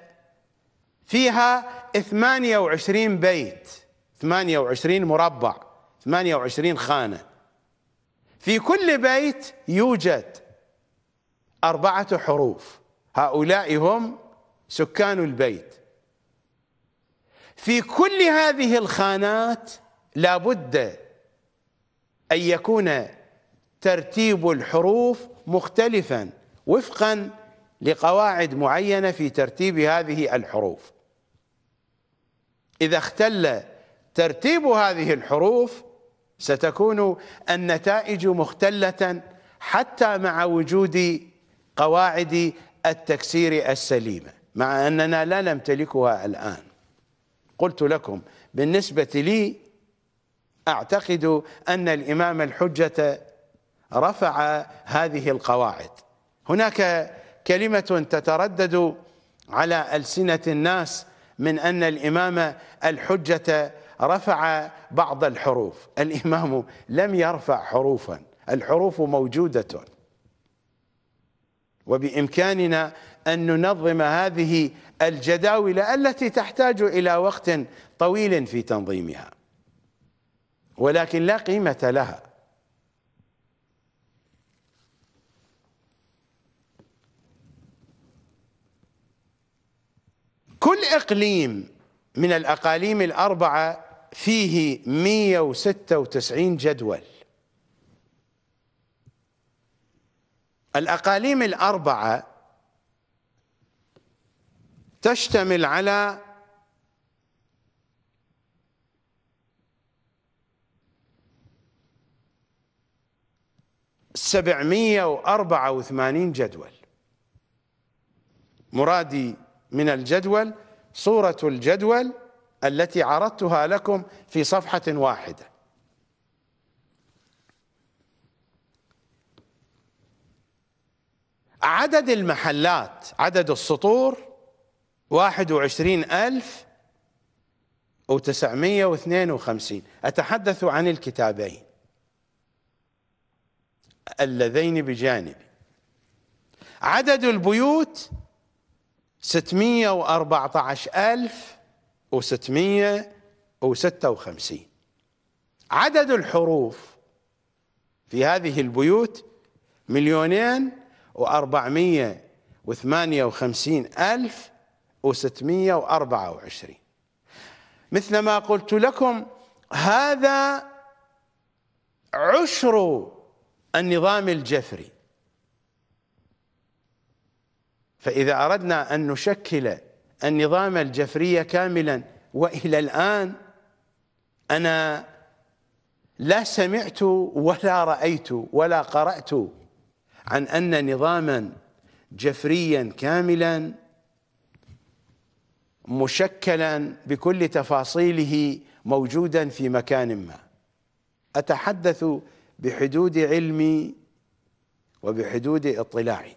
فيها 28 بيت 28 مربع 28 خانة في كل بيت يوجد أربعة حروف هؤلاء هم سكان البيت في كل هذه الخانات لابد أن يكون ترتيب الحروف مختلفا وفقا لقواعد معينة في ترتيب هذه الحروف إذا اختل ترتيب هذه الحروف ستكون النتائج مختلة حتى مع وجود قواعد التكسير السليمة مع أننا لا نمتلكها الآن قلت لكم بالنسبة لي أعتقد أن الإمام الحجة رفع هذه القواعد هناك كلمة تتردد على ألسنة الناس من أن الإمام الحجة رفع بعض الحروف الإمام لم يرفع حروفا الحروف موجودة وبإمكاننا أن ننظم هذه الجداول التي تحتاج إلى وقت طويل في تنظيمها ولكن لا قيمة لها كل إقليم من الأقاليم الأربعة فيه 196 جدول الأقاليم الأربعة تشتمل على سبعمية وأربعة وثمانين جدول مرادي من الجدول صورة الجدول التي عرضتها لكم في صفحة واحدة عدد المحلات عدد السطور واحد وعشرين ألف وتسعمية واثنين وخمسين أتحدث عن الكتابين اللذين بجانب عدد البيوت ستمية وأربعة عشر ألف وستمية وستة وخمسين عدد الحروف في هذه البيوت مليونين وأربعمية وثمانية وخمسين ألف 624 مثل ما قلت لكم هذا عشر النظام الجفري فإذا أردنا أن نشكل النظام الجفري كاملا وإلى الآن أنا لا سمعت ولا رأيت ولا قرأت عن أن نظاما جفريا كاملا مشكلا بكل تفاصيله موجودا في مكان ما أتحدث بحدود علمي وبحدود اطلاعي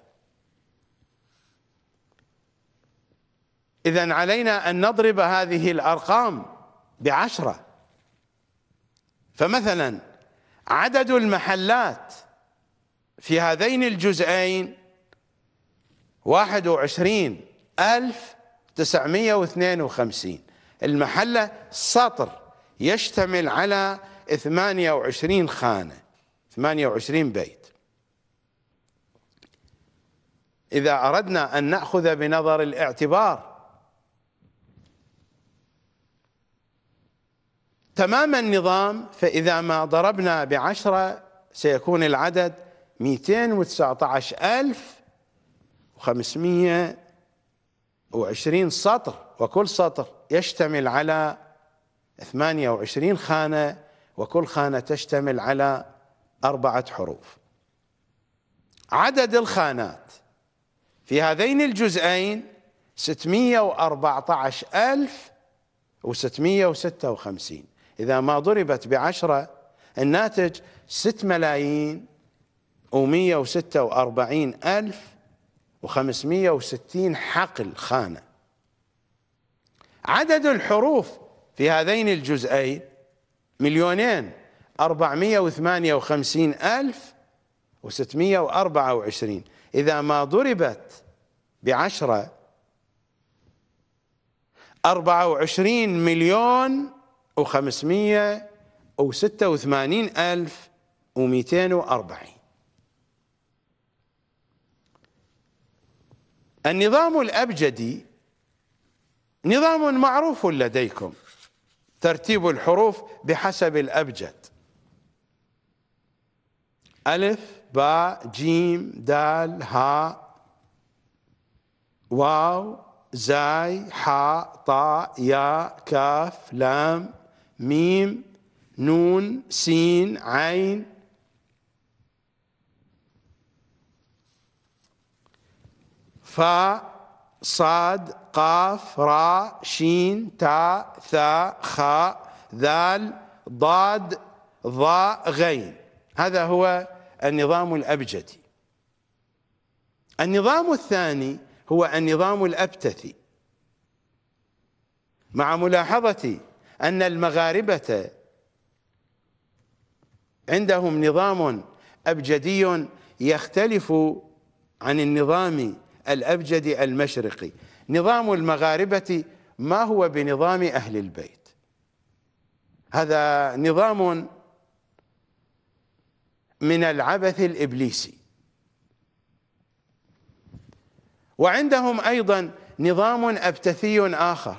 إذا علينا أن نضرب هذه الأرقام بعشرة فمثلا عدد المحلات في هذين الجزئين واحد وعشرين ألف 952 المحلة سطر يشتمل على 28 خانة 28 بيت إذا أردنا أن نأخذ بنظر الاعتبار تمام النظام فإذا ما ضربنا بعشرة سيكون العدد 219 ألف وخمسمية و20 سطر وكل سطر يشتمل على 28 خانة وكل خانة تشتمل على أربعة حروف عدد الخانات في هذين الجزئين 614 و و656 إذا ما ضربت بعشرة الناتج 6 ملايين و146 ألف و560 حقل خانة عدد الحروف في هذين الجزئين مليونين وخمسين ألف و624 إذا ما ضربت بعشرة 24 مليون و وثمانين الف ومئتين وأربعين النظام الأبجدي نظام معروف لديكم ترتيب الحروف بحسب الأبجد ألف باء جيم دال هاء واو زاي حاء طاء ياء كاف لام ميم نون سين عين فا صاد قاف را شين تاء ثاء خاء ذال ضاد ضاء غين هذا هو النظام الأبجدي النظام الثاني هو النظام الأبتثي مع ملاحظة أن المغاربة عندهم نظام أبجدي يختلف عن النظام الأبجد المشرقي نظام المغاربة ما هو بنظام أهل البيت هذا نظام من العبث الإبليسي وعندهم أيضا نظام أبتثي آخر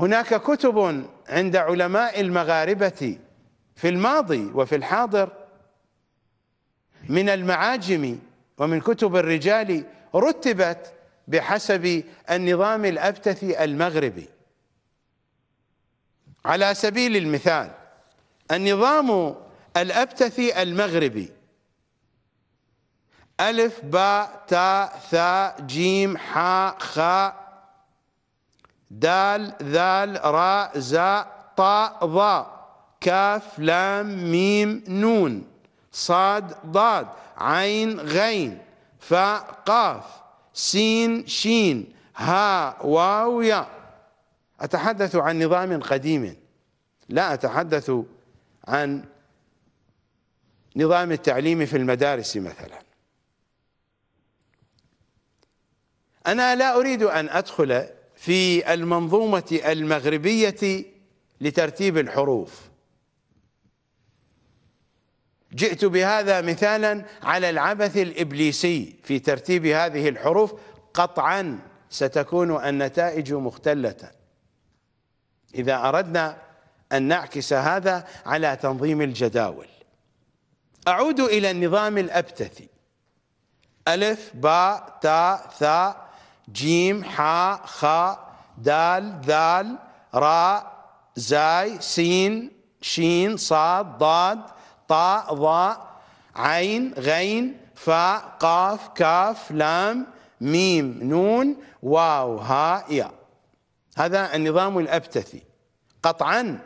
هناك كتب عند علماء المغاربة في الماضي وفي الحاضر من المعاجم ومن كتب الرجال رتبت بحسب النظام الأبتثي المغربي على سبيل المثال النظام الأبتثي المغربي ألف باء تاء ثاء جيم حاء خاء دال ذال راء زاء طاء ضاء كاف لام ميم نون صاد ضاد عين غين فاء قاف سين شين هاء واو ياء أتحدث عن نظام قديم لا أتحدث عن نظام التعليم في المدارس مثلا أنا لا أريد أن أدخل في المنظومة المغربية لترتيب الحروف جئت بهذا مثالا على العبث الإبليسي في ترتيب هذه الحروف قطعا ستكون النتائج مختلة إذا أردنا أن نعكس هذا على تنظيم الجداول أعود إلى النظام الأبتثي ألف باء تاء ثاء جيم حاء خاء دال ذال راء زاي سين شين صاد ضاد طاء ضاء عين غين فاء قاف كاف لام ميم نون واو هاء ياء هذا النظام الأبتثي قطعا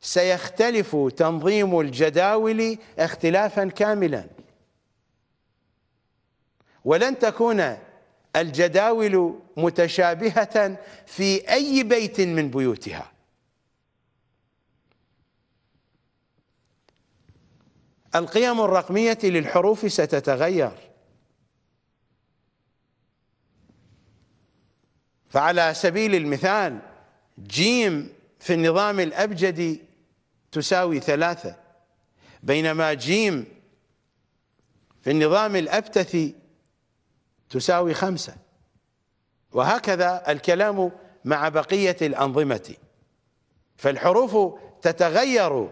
سيختلف تنظيم الجداول اختلافا كاملا ولن تكون الجداول متشابهة في أي بيت من بيوتها القيم الرقمية للحروف ستتغير فعلى سبيل المثال جيم في النظام الأبجدي تساوي ثلاثة بينما جيم في النظام الأبتثي تساوي خمسة وهكذا الكلام مع بقية الأنظمة فالحروف تتغير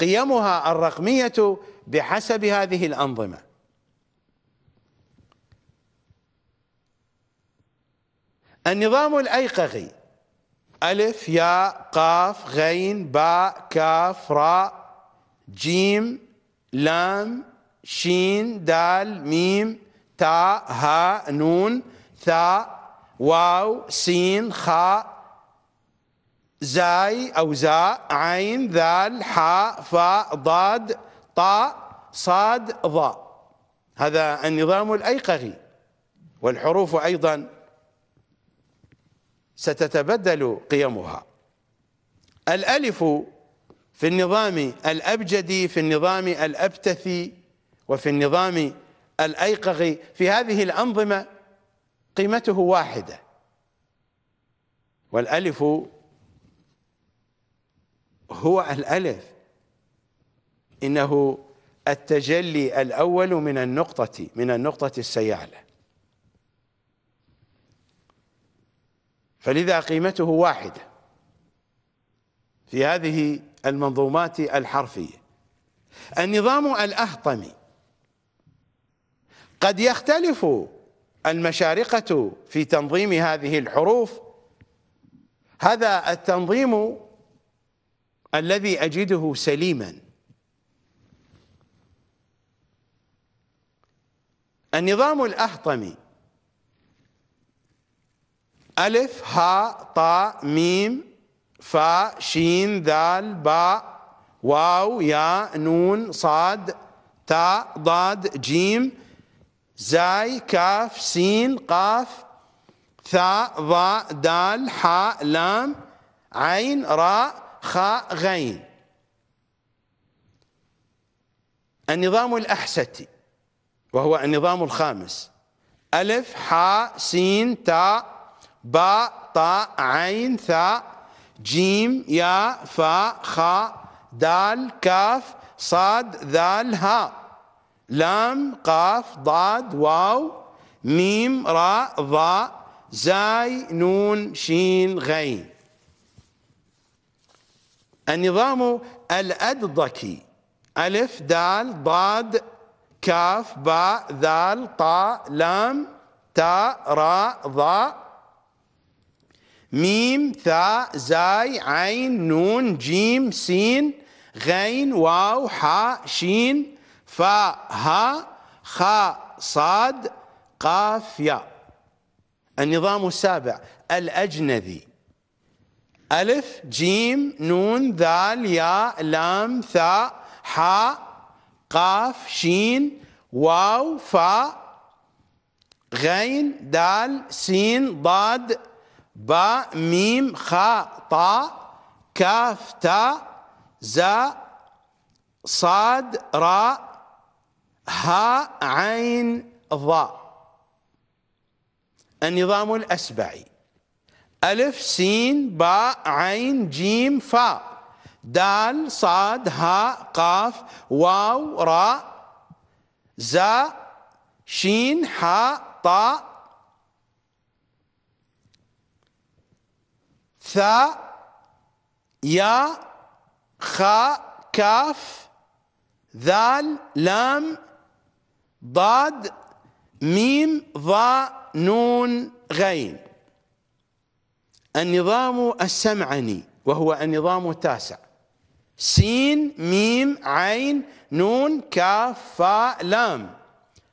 قيمها الرقمية بحسب هذه الأنظمة النظام الايقغي ألف ياء قاف غين باء كاف راء جيم لام شين دال ميم تاء هاء نون ثاء واو سين خاء زاي أو زاء عين ذال حاء فاء ضاد طاء صاد ضاء هذا النظام الأيقغي والحروف أيضا ستتبدل قيمها الألف في النظام الأبجدي في النظام الأبتثي وفي النظام الأيقغي في هذه الأنظمة قيمته واحدة والألف هو الألف إنه التجلي الأول من النقطة من النقطة السيالة فلذا قيمته واحدة في هذه المنظومات الحرفية النظام الأهطمي قد يختلف المشارقة في تنظيم هذه الحروف هذا التنظيم الذي أجده سليما النظام الأحطمي ألف هاء طاء ميم فاء شين ذال باء واو ياء نون صاد تاء ضاد جيم زاي كاف سين قاف ثاء ضاء دال حاء لام عين راء خاء غين النظام الأحستي وهو النظام الخامس ألف حاء سين تاء باء طاء عين ثاء جيم يا فاء خاء دال كاف صاد ذال هاء لام قاف ضاد واو ميم راء ضاء زاي نون شين غين النظام الأدضكي ألف دال ضاد كاف باء ذال طاء لام تاء راء ضاء ميم ثاء زاي عين نون جيم سين غين واو حاء شين فاء هاء خاء صاد قاف ياء النظام السابع الأجنبي ألف جيم نون ذال ياء لام ثاء حاء قاف شين واو فاء غين دال سين ضاد باء ميم خاء طاء كاف تاء زاء صاد راء هاء عين ضاء النظام الأسبعي ألف سين باء عين جيم فاء دال صاد هاء قاف واو راء زاء شين حاء طاء ثاء ياء خاء كاف ذال لام ضاد ميم ضاء نون غين النظام السمعني وهو النظام التاسع سين ميم عين نون كاف فاء لام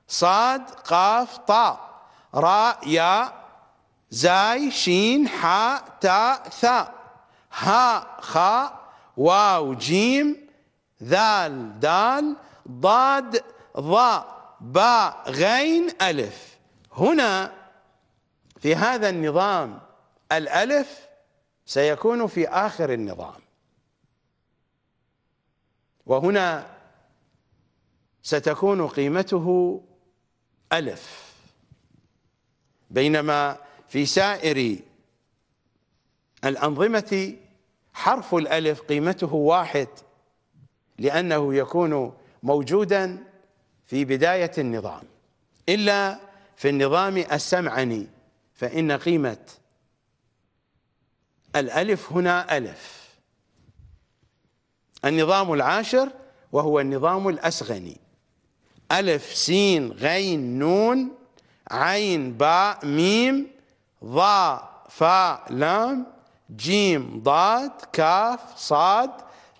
صاد قاف طاء راء ياء زاي شين حاء تاء ثاء هاء خاء واو جيم ذال دال ضاد ضاء باء غين ألف هنا في هذا النظام الألف سيكون في آخر النظام وهنا ستكون قيمته ألف بينما في سائر الأنظمة حرف الألف قيمته واحد لأنه يكون موجودا في بداية النظام إلا في النظام السمعني فإن قيمة الألف هنا ألف النظام العاشر وهو النظام الأسغني ألف سين غين نون عين باء ميم ضاء فاء لام جيم ضاد كاف صاد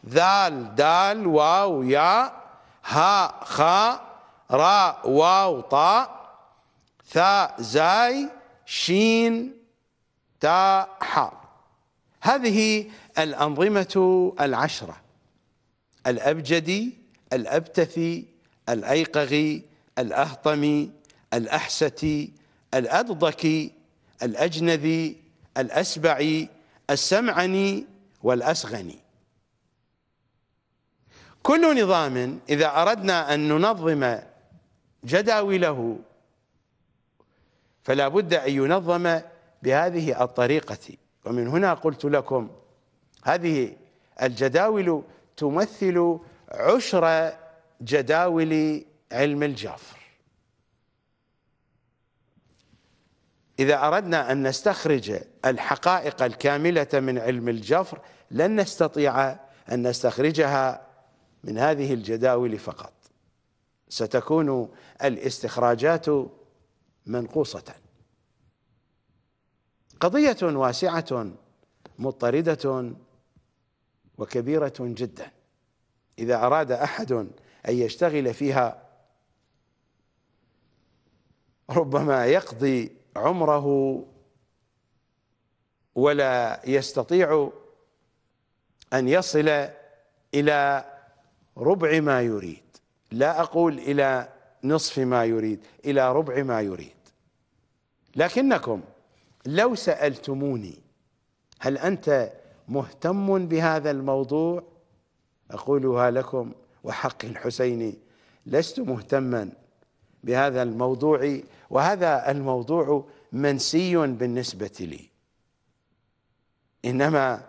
ذال دال واو ياء هاء خاء راء واو طاء ثاء زاي شين تاء حاء هذه الأنظمة العشرة الأبجدي الأبتثي الأيقغي الأهطمي الأحستي الأدضكي الأجنذي الأسبعي السمعني والأسغني كل نظام إذا أردنا أن ننظم جداوله فلا بد أن ينظم بهذه الطريقة ومن هنا قلت لكم هذه الجداول تمثل عشر جداول علم الجافر إذا أردنا أن نستخرج الحقائق الكاملة من علم الجفر لن نستطيع أن نستخرجها من هذه الجداول فقط ستكون الاستخراجات منقوصة قضية واسعة مضطردة وكبيرة جدا إذا أراد أحد أن يشتغل فيها ربما يقضي عمره ولا يستطيع أن يصل إلى ربع ما يريد لا أقول إلى نصف ما يريد إلى ربع ما يريد لكنكم لو سألتموني هل أنت مهتم بهذا الموضوع أقولها لكم وحق الحسين لست مهتما بهذا الموضوع وهذا الموضوع منسي بالنسبة لي إنما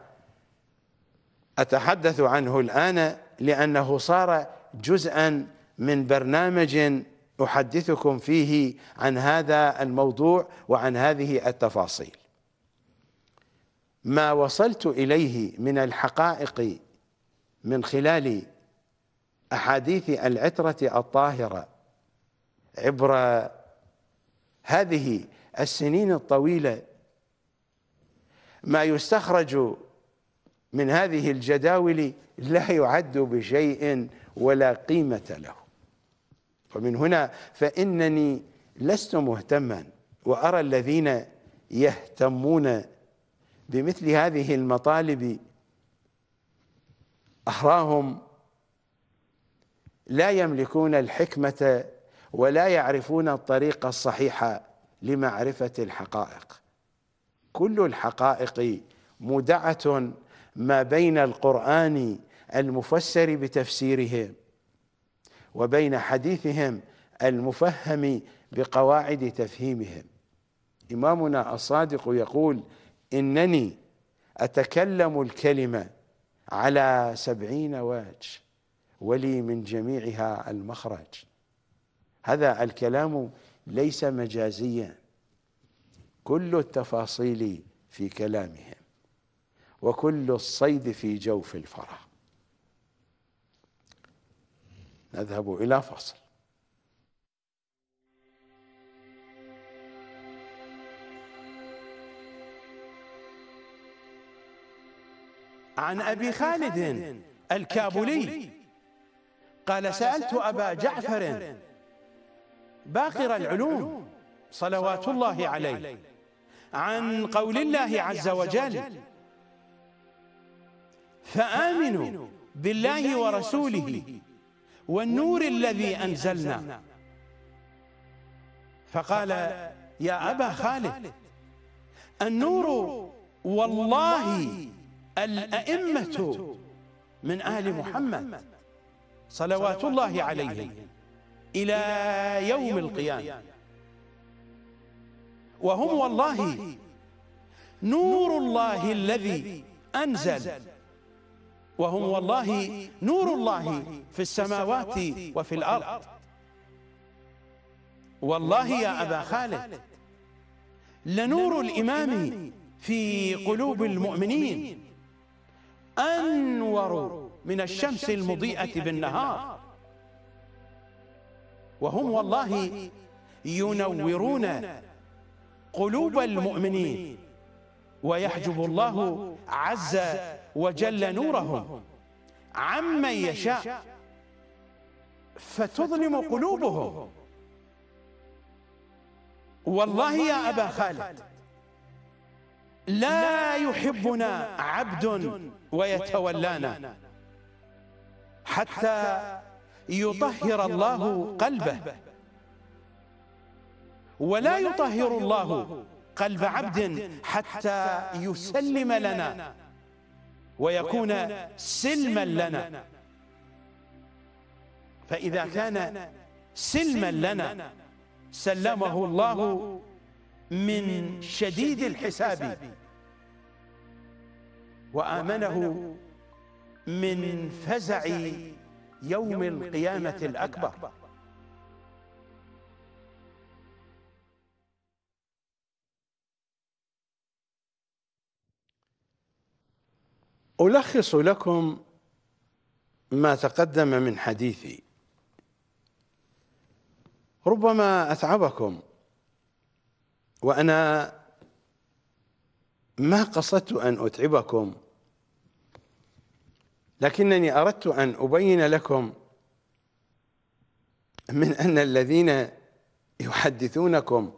أتحدث عنه الآن لأنه صار جزءا من برنامج احدثكم فيه عن هذا الموضوع وعن هذه التفاصيل ما وصلت اليه من الحقائق من خلال احاديث العتره الطاهره عبر هذه السنين الطويله ما يستخرج من هذه الجداول لا يعد بشيء ولا قيمه له فمن هنا فإنني لست مهتما وأرى الذين يهتمون بمثل هذه المطالب أحراهم لا يملكون الحكمة ولا يعرفون الطريق الصحيح لمعرفة الحقائق كل الحقائق مودعة ما بين القرآن المفسر بتفسيرهم وبين حديثهم المفهم بقواعد تفهيمهم إمامنا الصادق يقول إنني أتكلم الكلمة على سبعين وجه ولي من جميعها المخرج هذا الكلام ليس مجازيا كل التفاصيل في كلامهم وكل الصيد في جوف الفرح نذهب إلى فاصل عن أبي خالد الكابولي قال سألت أبا جعفر باقر العلوم صلوات الله عليه عن قول الله عز وجل فآمنوا بالله ورسوله والنور الذي أنزلنا فقال يا أبا خالد النور والله الأئمة من آل محمد صلوات الله عليهم إلى يوم القيامة وهم والله نور الله الذي أنزل وهم والله نور الله في السماوات وفي الأرض والله يا أبا خالد لنور الإمام في قلوب المؤمنين أنور من الشمس المضيئة بالنهار وهم والله ينورون قلوب المؤمنين ويحجب الله عز وجل نورهم عمن يشاء فتظلم قلوبهم والله يا أبا خالد لا يحبنا عبد ويتولانا حتى يطهر الله قلبه ولا يطهر الله قلب عبد حتى يسلم لنا ويكون سلما لنا فإذا كان سلما لنا سلمه الله من شديد الحساب وآمنه من فزع يوم القيامة الأكبر ألخص لكم ما تقدم من حديثي ربما أتعبكم وأنا ما قصدت أن أتعبكم لكنني أردت أن أبين لكم من أن الذين يحدثونكم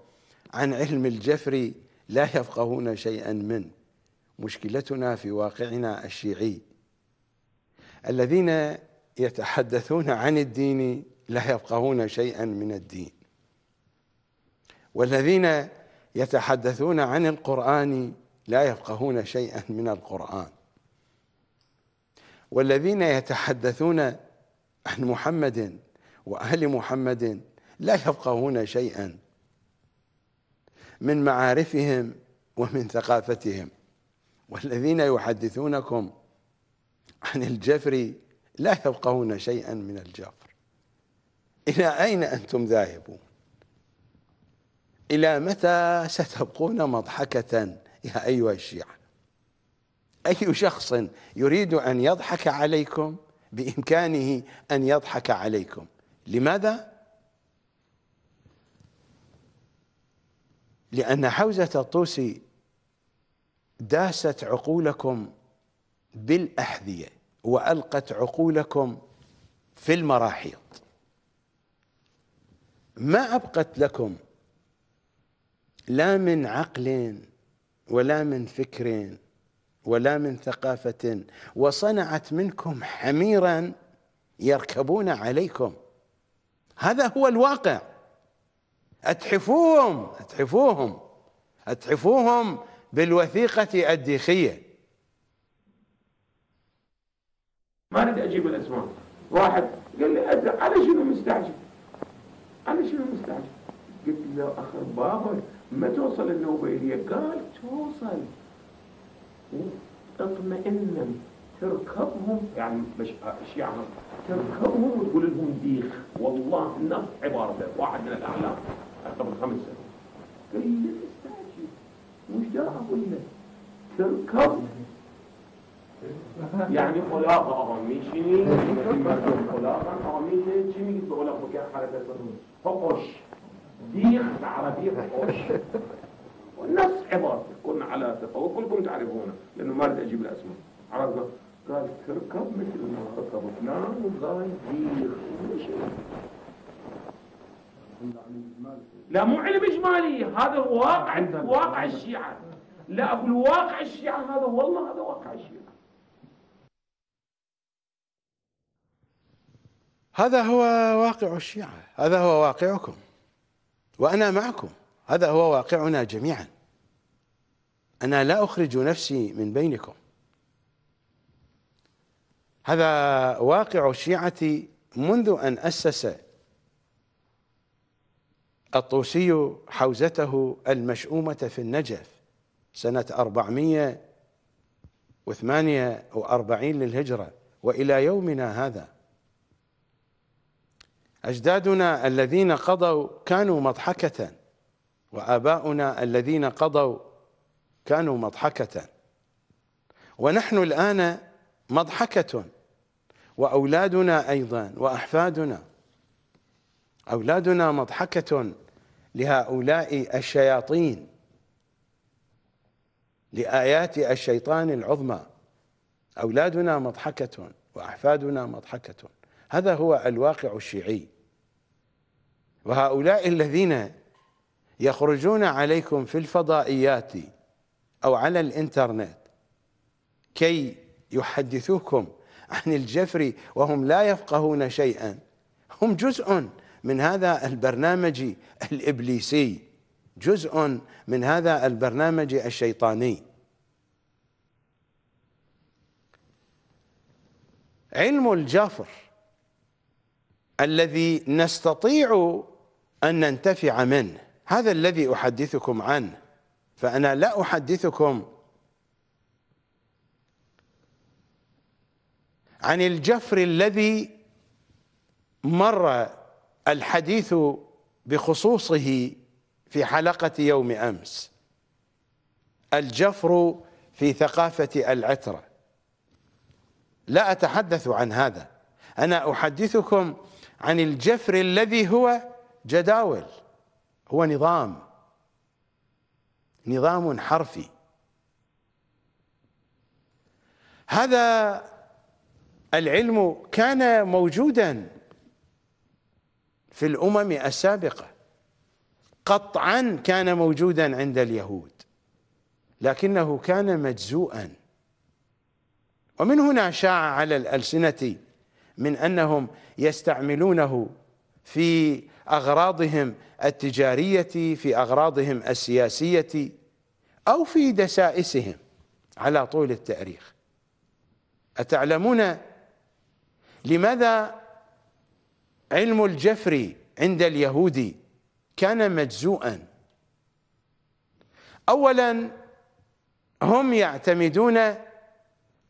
عن علم الجفر لا يفقهون شيئا منه مشكلتنا في واقعنا الشيعي الذين يتحدثون عن الدين لا يفقهون شيئا من الدين والذين يتحدثون عن القرآن لا يفقهون شيئا من القرآن والذين يتحدثون عن محمد وأهل محمد لا يفقهون شيئا من معارفهم ومن ثقافتهم والذين يحدثونكم عن الجفر لا يبقون شيئا من الجفر إلى أين أنتم ذاهبون إلى متى ستبقون مضحكة يا أيها الشيعة أي شخص يريد أن يضحك عليكم بإمكانه أن يضحك عليكم لماذا؟ لأن حوزة الطوسي داست عقولكم بالأحذية وألقت عقولكم في المراحيض ما أبقت لكم لا من عقل ولا من فكر ولا من ثقافة وصنعت منكم حميرا يركبون عليكم هذا هو الواقع أتحفوهم أتحفوهم أتحفوهم بالوثيقة الديخية ما اريد اجيب الاسماء واحد قال لي على شنو مستعجل على شنو مستعجل قلت له اخر بابا ما توصل النوبه الي قال توصل اطمئنا تركبهم يعني مش اشيعهم تركبهم وتقول لهم ديخ والله النص عبارته واحد من الاعلام قبل خمس سنوات قال لي وجاءه إليه تركب يعني خلاقة آه، أهمية میشینی خلاق آقا میشینی چی میگید به خلاق بکن حرکت فقش ديخ عربي فقش والنفس عبارة كنا على ثقة وكلكم تعرفونه لأنه ما بدي أجيب الأسماء عرفت قال تركب مثل ما تركب فلان وقال ديخ ومشي عند علي لا مو علم إجمالي هذا واقع واقع الشيعة لا أقول واقع الشيعة هذا والله هذا واقع الشيعة هذا هو واقع الشيعة هذا هو واقعكم وأنا معكم هذا هو واقعنا جميعا أنا لا أخرج نفسي من بينكم هذا واقع الشيعة منذ أن أسس الطوسي حوزته المشؤومة في النجف سنة 448 للهجرة وإلى يومنا هذا أجدادنا الذين قضوا كانوا مضحكة وآباؤنا الذين قضوا كانوا مضحكة ونحن الآن مضحكة وأولادنا أيضا وأحفادنا أولادنا مضحكة لهؤلاء الشياطين لآيات الشيطان العظمى أولادنا مضحكة وأحفادنا مضحكة هذا هو الواقع الشيعي وهؤلاء الذين يخرجون عليكم في الفضائيات أو على الإنترنت كي يحدثوكم عن الجفر وهم لا يفقهون شيئا هم جزء من هذا البرنامج الابليسي جزء من هذا البرنامج الشيطاني علم الجفر الذي نستطيع ان ننتفع منه هذا الذي احدثكم عنه فانا لا احدثكم عن الجفر الذي مر الحديث بخصوصه في حلقة يوم أمس الجفر في ثقافة العترة لا أتحدث عن هذا أنا أحدثكم عن الجفر الذي هو جداول هو نظام نظام حرفي هذا العلم كان موجودا في الأمم السابقة قطعا كان موجودا عند اليهود لكنه كان مجزوءا ومن هنا شاع على الألسنة من أنهم يستعملونه في أغراضهم التجارية في أغراضهم السياسية أو في دسائسهم على طول التاريخ أتعلمون لماذا علم الجفر عند اليهود كان مجزوءا اولا هم يعتمدون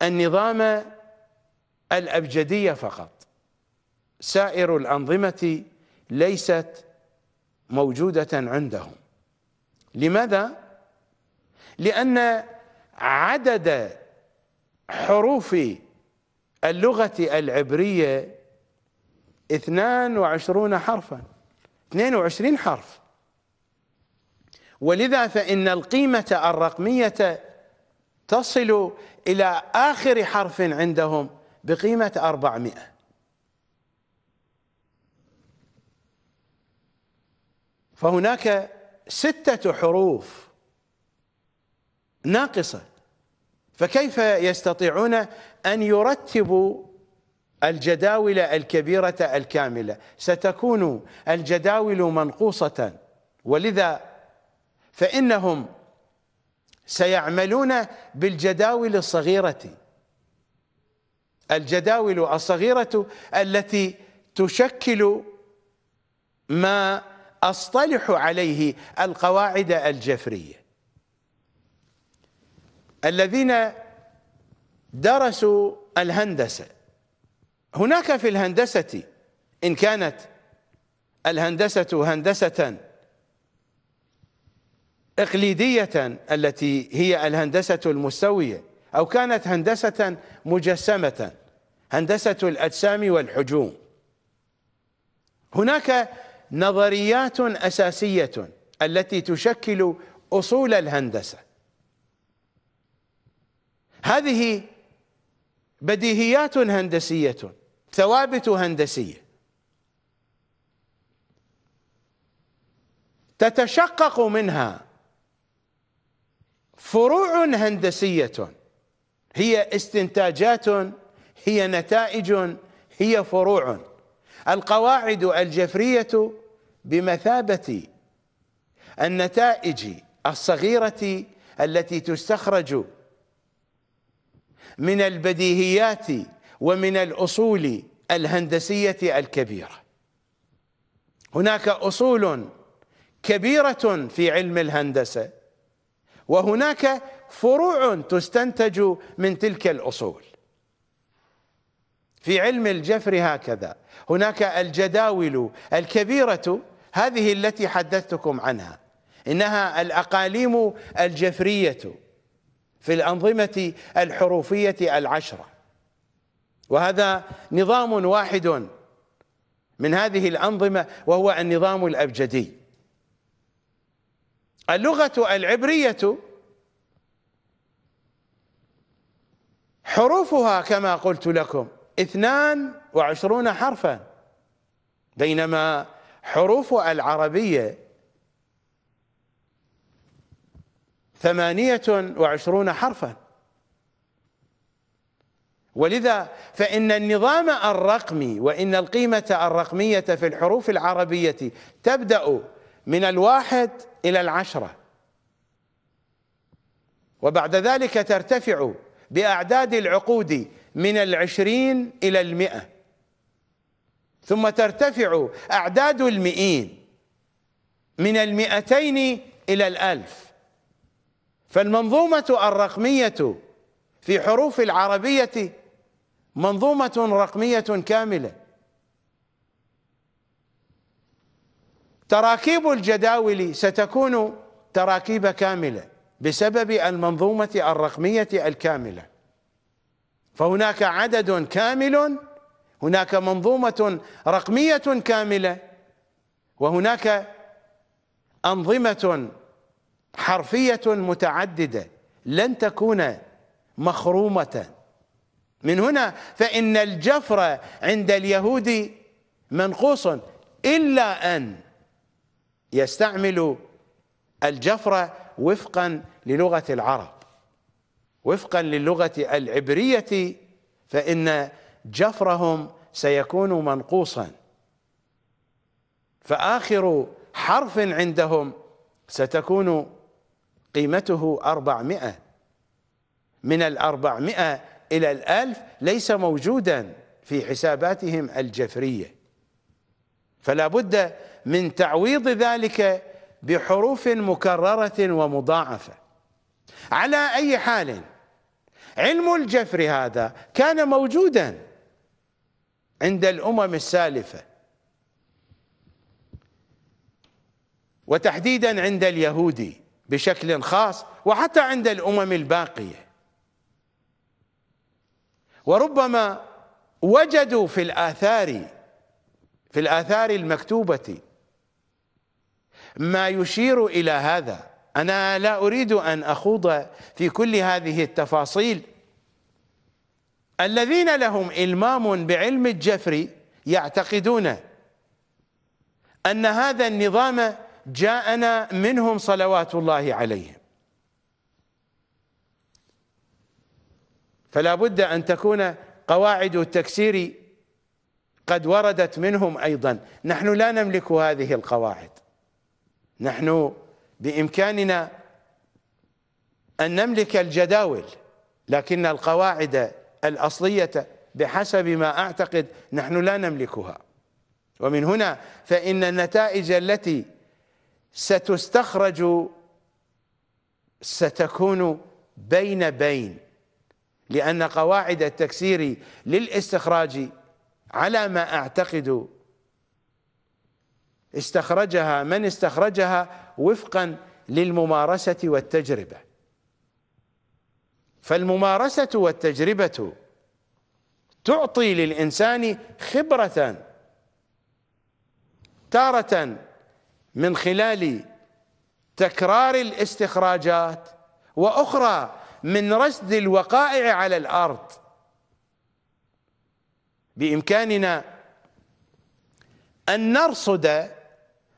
النظام الأبجدية فقط سائر الأنظمة ليست موجودة عندهم لماذا؟ لأن عدد حروف اللغة العبرية 22 حرفا 22 حرف ولذا فإن القيمة الرقمية تصل إلى آخر حرف عندهم بقيمة 400 فهناك ستة حروف ناقصة فكيف يستطيعون أن يرتبوا الجداول الكبيرة الكاملة ستكون الجداول منقوصة ولذا فإنهم سيعملون بالجداول الصغيرة الجداول الصغيرة التي تشكل ما أصطلح عليه القواعد الجفرية الذين درسوا الهندسه هناك في الهندسة إن كانت الهندسة هندسة إقليدية التي هي الهندسة المستوية أو كانت هندسة مجسمة هندسة الأجسام والحجوم هناك نظريات أساسية التي تشكل أصول الهندسة هذه بديهيات هندسية ثوابت هندسية تتشقق منها فروع هندسية هي استنتاجات هي نتائج هي فروع القواعد الجفرية بمثابة النتائج الصغيرة التي تستخرج من البديهيات ومن الأصول الهندسية الكبيرة هناك أصول كبيرة في علم الهندسة وهناك فروع تستنتج من تلك الأصول في علم الجفر هكذا هناك الجداول الكبيرة هذه التي حدثتكم عنها إنها الأقاليم الجفرية في الأنظمة الحروفية العشرة وهذا نظام واحد من هذه الأنظمة وهو النظام الأبجدي اللغة العبرية حروفها كما قلت لكم اثنان وعشرون حرفا بينما حروف العربية ثمانية وعشرون حرفا ولذا فإن النظام الرقمي وإن القيمة الرقمية في الحروف العربية تبدأ من الواحد إلى العشرة وبعد ذلك ترتفع بأعداد العقود من العشرين إلى المئة ثم ترتفع أعداد المئين من المئتين إلى الألف فالمنظومة الرقمية في حروف العربية منظومة رقمية كاملة تراكيب الجداول ستكون تراكيب كاملة بسبب المنظومة الرقمية الكاملة فهناك عدد كامل هناك منظومة رقمية كاملة وهناك أنظمة حرفية متعددة لن تكون مخرومة من هنا فإن الجفر عند اليهود منقوص إلا أن يستعمل الجفر وفقا للغة العرب وفقا للغة العبرية فإن جفرهم سيكون منقوصا فآخر حرف عندهم ستكون قيمته أربعمائة من الأربعمائة إلى الألف ليس موجودا في حساباتهم الجفرية فلا بد من تعويض ذلك بحروف مكررة ومضاعفة على أي حال علم الجفر هذا كان موجودا عند الأمم السالفة وتحديدا عند اليهودي بشكل خاص وحتى عند الأمم الباقية وربما وجدوا في الآثار في الآثار المكتوبة ما يشير إلى هذا أنا لا أريد أن أخوض في كل هذه التفاصيل الذين لهم إلمام بعلم الجفر يعتقدون أن هذا النظام جاءنا منهم صلوات الله عليهم فلا بد أن تكون قواعد التكسير قد وردت منهم أيضا نحن لا نملك هذه القواعد نحن بإمكاننا أن نملك الجداول لكن القواعد الأصلية بحسب ما أعتقد نحن لا نملكها ومن هنا فإن النتائج التي ستستخرج ستكون بين بين لأن قواعد التكسير للاستخراج على ما أعتقد استخرجها من استخرجها وفقا للممارسة والتجربة فالممارسة والتجربة تعطي للإنسان خبرة تارة من خلال تكرار الاستخراجات وأخرى من رصد الوقائع على الارض بامكاننا ان نرصد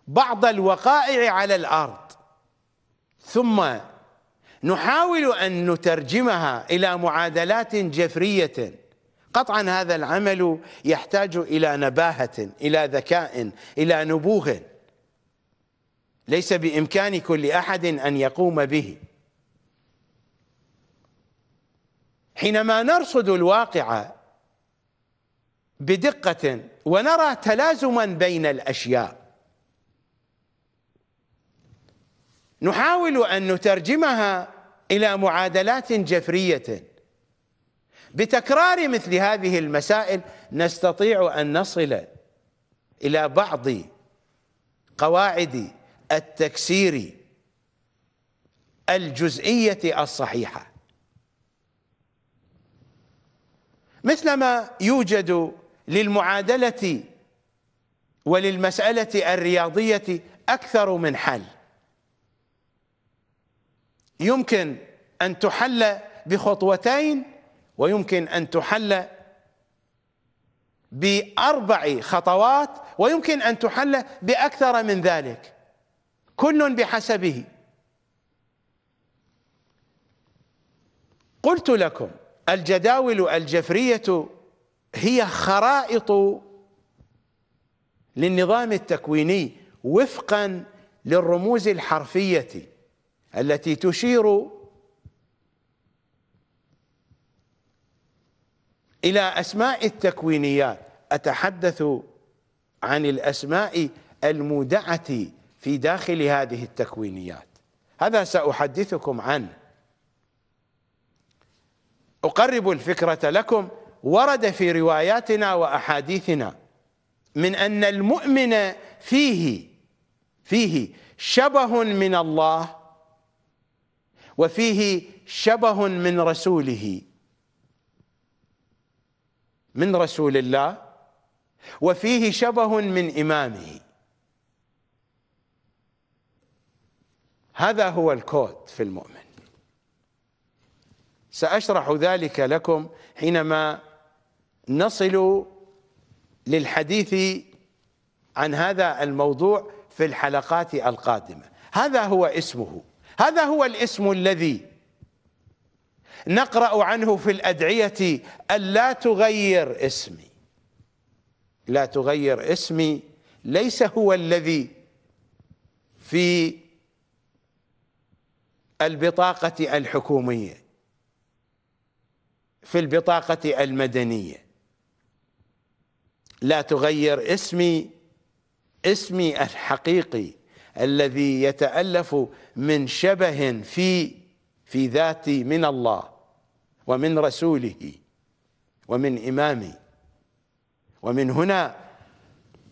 بعض الوقائع على الارض ثم نحاول ان نترجمها الى معادلات جفريه قطعا هذا العمل يحتاج الى نباهه الى ذكاء الى نبوغ ليس بامكان كل احد ان يقوم به حينما نرصد الواقع بدقة ونرى تلازما بين الأشياء نحاول أن نترجمها إلى معادلات جفرية بتكرار مثل هذه المسائل نستطيع أن نصل إلى بعض قواعد التكسير الجزئية الصحيحة مثلما يوجد للمعادلة وللمسألة الرياضية أكثر من حل يمكن أن تحل بخطوتين ويمكن أن تحل بأربع خطوات ويمكن أن تحل بأكثر من ذلك كل بحسبه قلت لكم الجداول الجفرية هي خرائط للنظام التكويني وفقا للرموز الحرفية التي تشير إلى أسماء التكوينيات أتحدث عن الأسماء المودعة في داخل هذه التكوينيات هذا سأحدثكم عنه أقرب الفكرة لكم ورد في رواياتنا وأحاديثنا من أن المؤمن فيه فيه شبه من الله وفيه شبه من رسوله من رسول الله وفيه شبه من إمامه هذا هو الكود في المؤمن سأشرح ذلك لكم حينما نصل للحديث عن هذا الموضوع في الحلقات القادمة هذا هو اسمه هذا هو الاسم الذي نقرأ عنه في الأدعية ألا تغير اسمي لا تغير اسمي ليس هو الذي في البطاقة الحكومية في البطاقة المدنية لا تغير اسمي اسمي الحقيقي الذي يتألف من شبه في في ذاتي من الله ومن رسوله ومن إمامي ومن هنا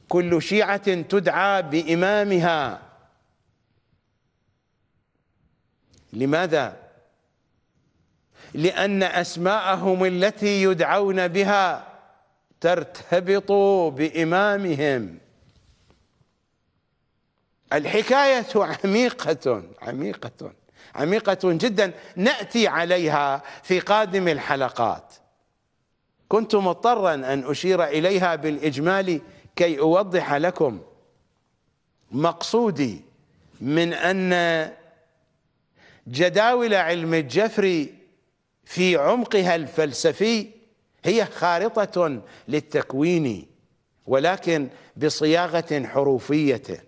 كل شيعة تدعى بإمامها لماذا لأن أسماءهم التي يدعون بها ترتبط بإمامهم الحكاية عميقة عميقة عميقة جدا نأتي عليها في قادم الحلقات كنت مضطرا أن أشير إليها بالإجمال كي أوضح لكم مقصودي من أن جداول علم الجفري في عمقها الفلسفي هي خارطة للتكوين ولكن بصياغة حروفية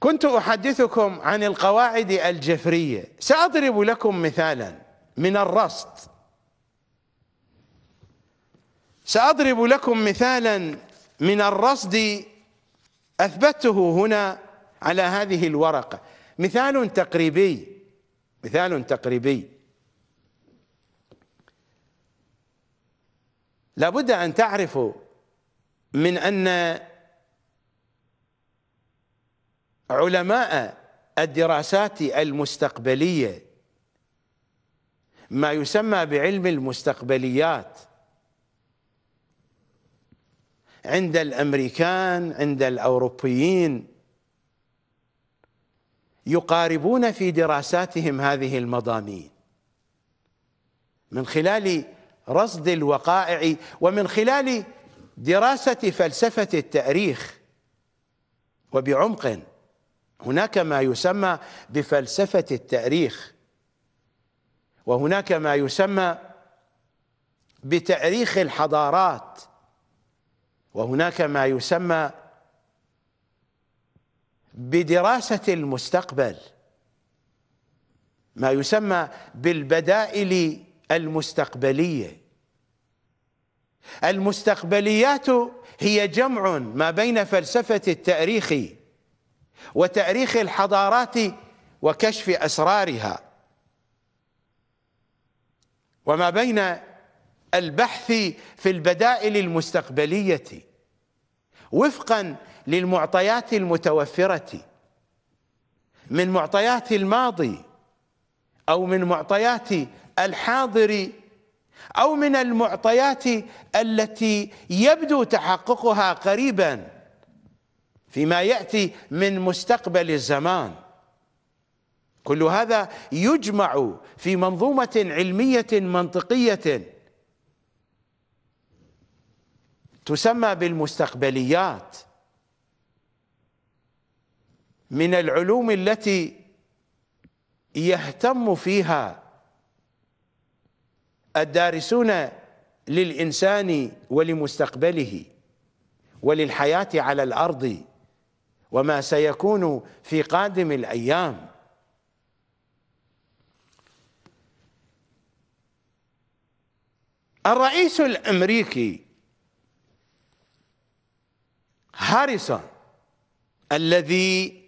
كنت أحدثكم عن القواعد الجفرية سأضرب لكم مثالا من الرصد سأضرب لكم مثالا من الرصد أثبته هنا على هذه الورقة مثال تقريبي مثال تقريبي لابد أن تعرفوا من أن علماء الدراسات المستقبلية ما يسمى بعلم المستقبليات عند الامريكان عند الاوروبيين يقاربون في دراساتهم هذه المضامين من خلال رصد الوقائع ومن خلال دراسه فلسفه التاريخ وبعمق هناك ما يسمى بفلسفه التاريخ وهناك ما يسمى بتاريخ الحضارات وهناك ما يسمى بدراسة المستقبل ما يسمى بالبدائل المستقبلية المستقبليات هي جمع ما بين فلسفة التاريخ وتاريخ الحضارات وكشف أسرارها وما بين البحث في البدائل المستقبليه وفقا للمعطيات المتوفره من معطيات الماضي او من معطيات الحاضر او من المعطيات التي يبدو تحققها قريبا فيما ياتي من مستقبل الزمان كل هذا يجمع في منظومه علميه منطقيه تسمى بالمستقبليات من العلوم التي يهتم فيها الدارسون للإنسان ولمستقبله وللحياة على الأرض وما سيكون في قادم الأيام الرئيس الأمريكي هاريسون الذي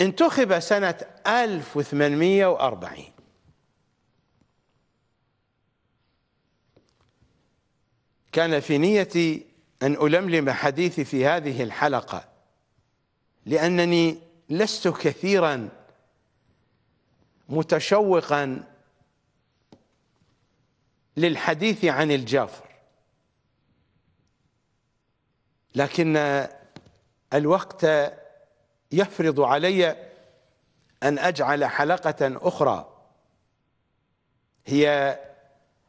انتخب سنة 1840 كان في نيتي أن ألملم حديثي في هذه الحلقة لأنني لست كثيرا متشوقا للحديث عن الجافر لكن الوقت يفرض علي ان اجعل حلقه اخرى هي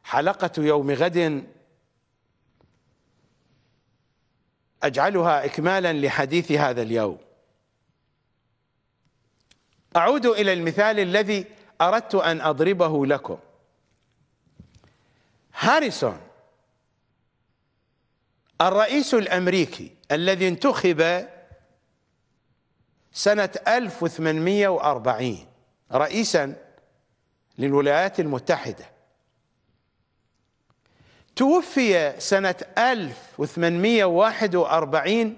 حلقه يوم غد اجعلها اكمالا لحديث هذا اليوم اعود الى المثال الذي اردت ان اضربه لكم هاريسون الرئيس الأمريكي الذي انتخب سنة 1840 رئيسا للولايات المتحدة توفي سنة 1841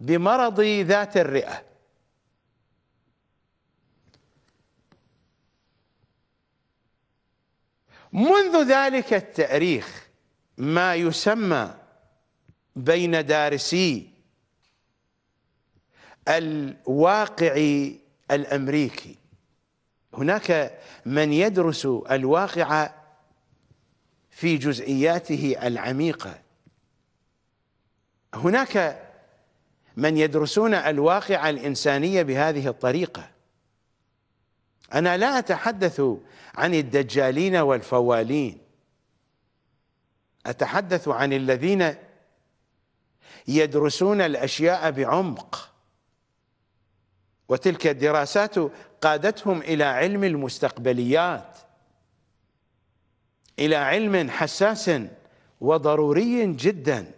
بمرض ذات الرئة منذ ذلك التاريخ ما يسمى بين دارسي الواقع الامريكي هناك من يدرس الواقع في جزئياته العميقه هناك من يدرسون الواقع الانسانيه بهذه الطريقه انا لا اتحدث عن الدجالين والفوالين اتحدث عن الذين يدرسون الاشياء بعمق وتلك الدراسات قادتهم الى علم المستقبليات الى علم حساس وضروري جدا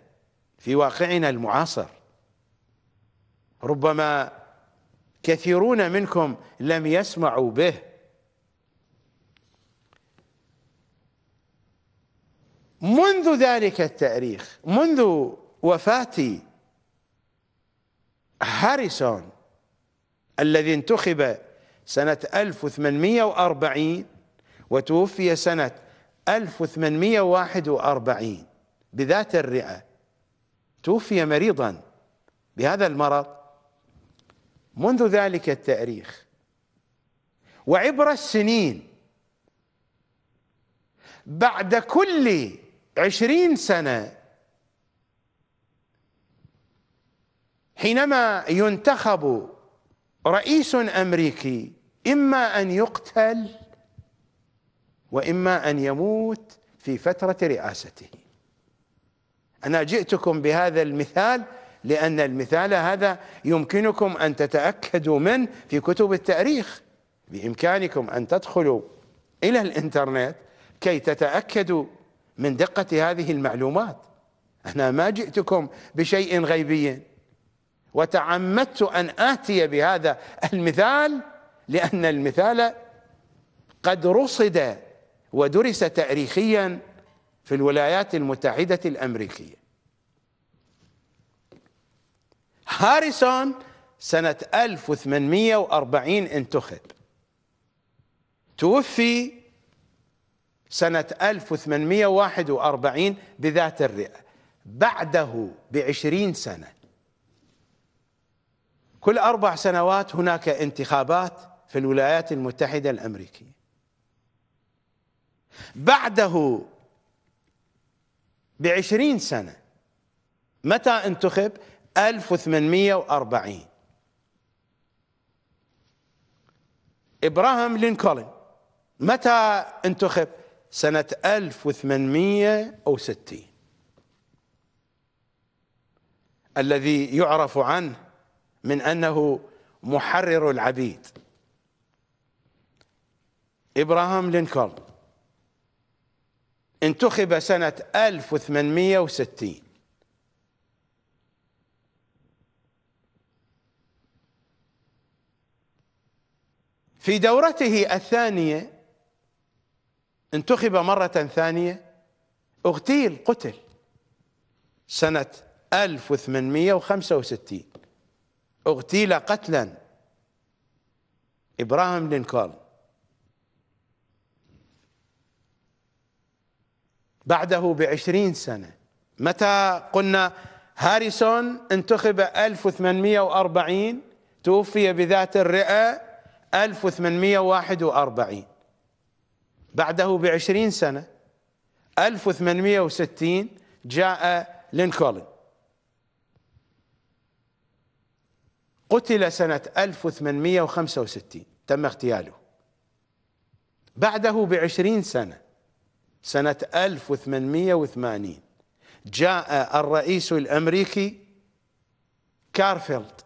في واقعنا المعاصر ربما كثيرون منكم لم يسمعوا به منذ ذلك التاريخ منذ وفاة هاريسون الذي انتخب سنة 1840 وتوفي سنة 1841 بذات الرئة توفي مريضا بهذا المرض منذ ذلك التاريخ وعبر السنين بعد كل عشرين سنة حينما ينتخب رئيس امريكي اما ان يقتل واما ان يموت في فتره رئاسته انا جئتكم بهذا المثال لان المثال هذا يمكنكم ان تتاكدوا منه في كتب التاريخ بامكانكم ان تدخلوا الى الانترنت كي تتاكدوا من دقه هذه المعلومات انا ما جئتكم بشيء غيبي وتعمدت أن آتي بهذا المثال لأن المثال قد رصد ودرس تاريخيا في الولايات المتحدة الأمريكية هاريسون سنة 1840 انتخب توفي سنة 1841 بذات الرئة بعده بعشرين سنة كل أربع سنوات هناك انتخابات في الولايات المتحدة الأمريكية بعده بعشرين سنة متى انتخب 1840 إبراهام لينكولن متى انتخب سنة 1860 الذي يعرف عنه من انه محرر العبيد ابراهام لينكولن انتخب سنة 1860 في دورته الثانية انتخب مرة ثانية اغتيل قتل سنة 1865 اغتيل قتلا ابراهام لينكولن بعده بعشرين سنة متى قلنا هاريسون انتخب 1840 توفي بذات الرئة 1841 بعده بعشرين سنة 1860 جاء لينكولن قتل سنة 1865 تم اغتياله بعده بعشرين سنة سنة 1880 جاء الرئيس الأمريكي كارفيلد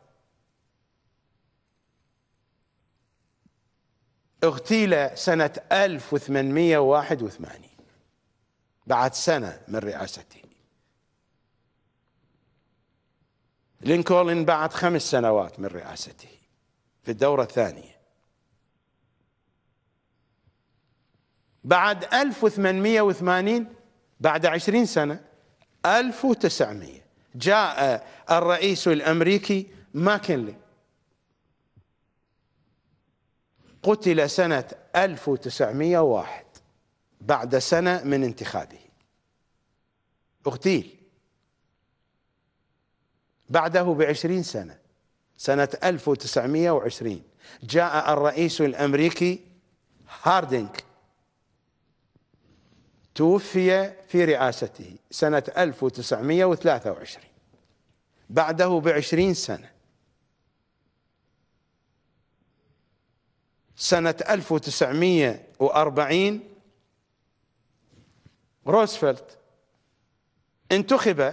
اغتيل سنة 1881 بعد سنة من رئاسته لينكولن بعد خمس سنوات من رئاسته في الدورة الثانية بعد 1880 بعد 20 سنة 1900 جاء الرئيس الأمريكي ماكنلي قتل سنة 1901 بعد سنة من انتخابه اغتيل بعده بعشرين سنة سنة 1920 جاء الرئيس الأمريكي هاردينغ توفي في رئاسته سنة 1923 بعده بعشرين سنة سنة 1940 روزفلت انتخب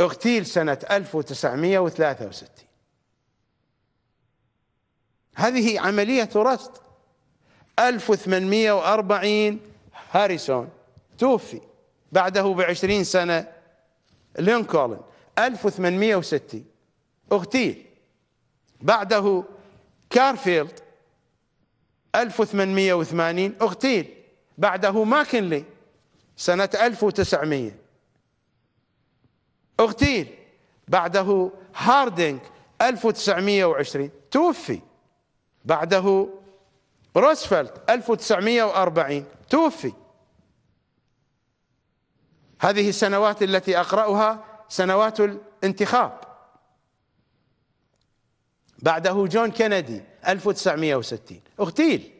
اغتيل سنة 1963 هذه عملية رصد 1840 هاريسون توفي بعده بعشرين سنة لينكولن 1860 اغتيل بعده كارفيلد 1880 اغتيل بعده ماكنلي سنة 1900 اغتيل بعده هاردينج 1920 توفي بعده روزفلت 1940 توفي هذه السنوات التي اقراها سنوات الانتخاب بعده جون كندي 1960 اغتيل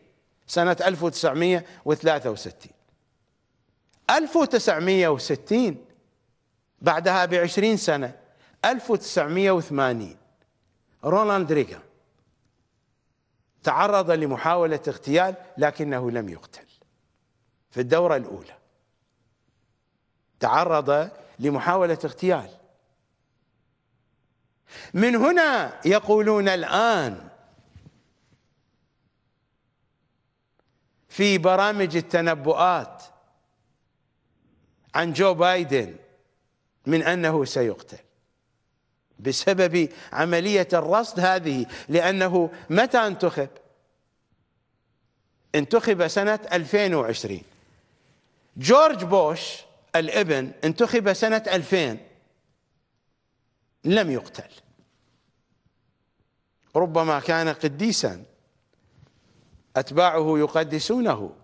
سنة 1963 1960 بعدها بعشرين سنة 1980 رونالد ريغان تعرض لمحاولة اغتيال لكنه لم يقتل في الدورة الأولى تعرض لمحاولة اغتيال من هنا يقولون الآن في برامج التنبؤات عن جو بايدن من أنه سيقتل بسبب عملية الرصد هذه لأنه متى انتخب انتخب سنة 2020 جورج بوش الابن انتخب سنة 2000 لم يقتل ربما كان قديسا أتباعه يقدسونه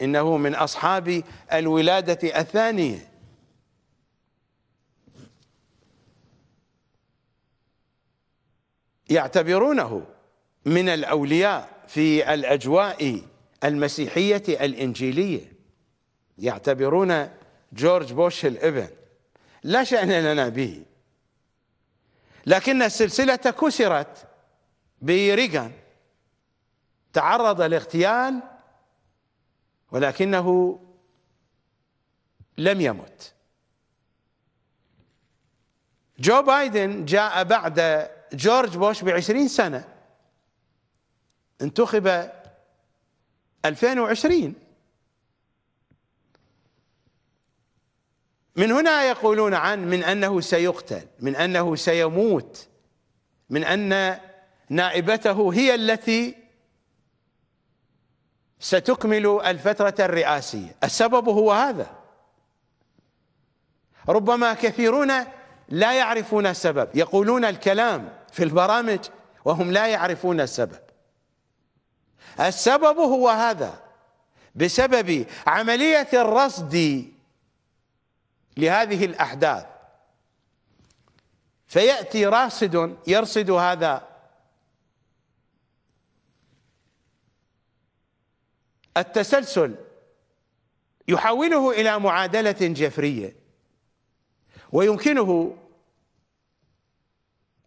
إنه من أصحاب الولادة الثانية يعتبرونه من الأولياء في الأجواء المسيحية الإنجيلية يعتبرون جورج بوش الابن لا شأن لنا به لكن السلسلة كسرت بريغان تعرض لاغتيال ولكنه لم يمت جو بايدن جاء بعد جورج بوش بعشرين سنة انتخب 2020 من هنا يقولون عن من أنه سيقتل من أنه سيموت من أن نائبته هي التي ستكمل الفترة الرئاسية السبب هو هذا ربما كثيرون لا يعرفون السبب يقولون الكلام في البرامج وهم لا يعرفون السبب السبب هو هذا بسبب عملية الرصد لهذه الأحداث فيأتي راصد يرصد هذا التسلسل يحوله إلى معادلة جفرية ويمكنه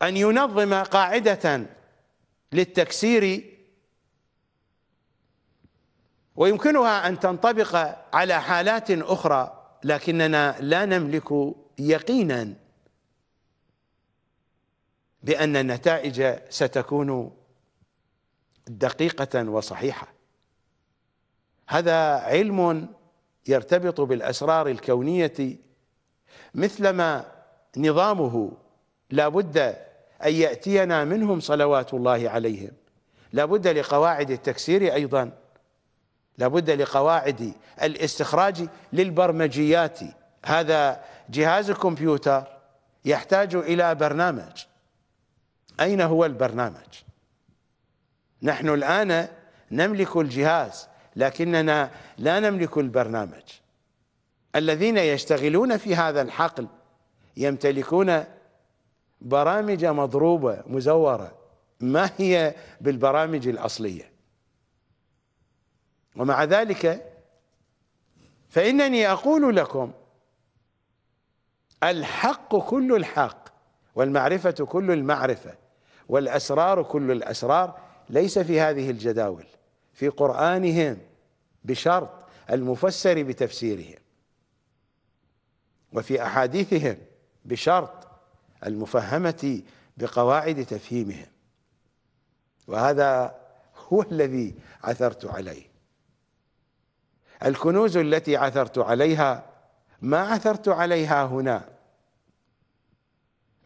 أن ينظم قاعدة للتكسير ويمكنها أن تنطبق على حالات أخرى لكننا لا نملك يقينا بأن النتائج ستكون دقيقة وصحيحة هذا علم يرتبط بالأسرار الكونية مثلما نظامه لا بد أن يأتينا منهم صلوات الله عليهم لا بد لقواعد التكسير أيضا لا بد لقواعد الاستخراج للبرمجيات هذا جهاز كمبيوتر يحتاج إلى برنامج أين هو البرنامج نحن الآن نملك الجهاز لكننا لا نملك البرنامج الذين يشتغلون في هذا الحقل يمتلكون برامج مضروبة مزورة ما هي بالبرامج الأصلية ومع ذلك فإنني أقول لكم الحق كل الحق والمعرفة كل المعرفة والأسرار كل الأسرار ليس في هذه الجداول في قرآنهم بشرط المفسر بتفسيرهم وفي احاديثهم بشرط المفهمه بقواعد تفهيمهم وهذا هو الذي عثرت عليه الكنوز التي عثرت عليها ما عثرت عليها هنا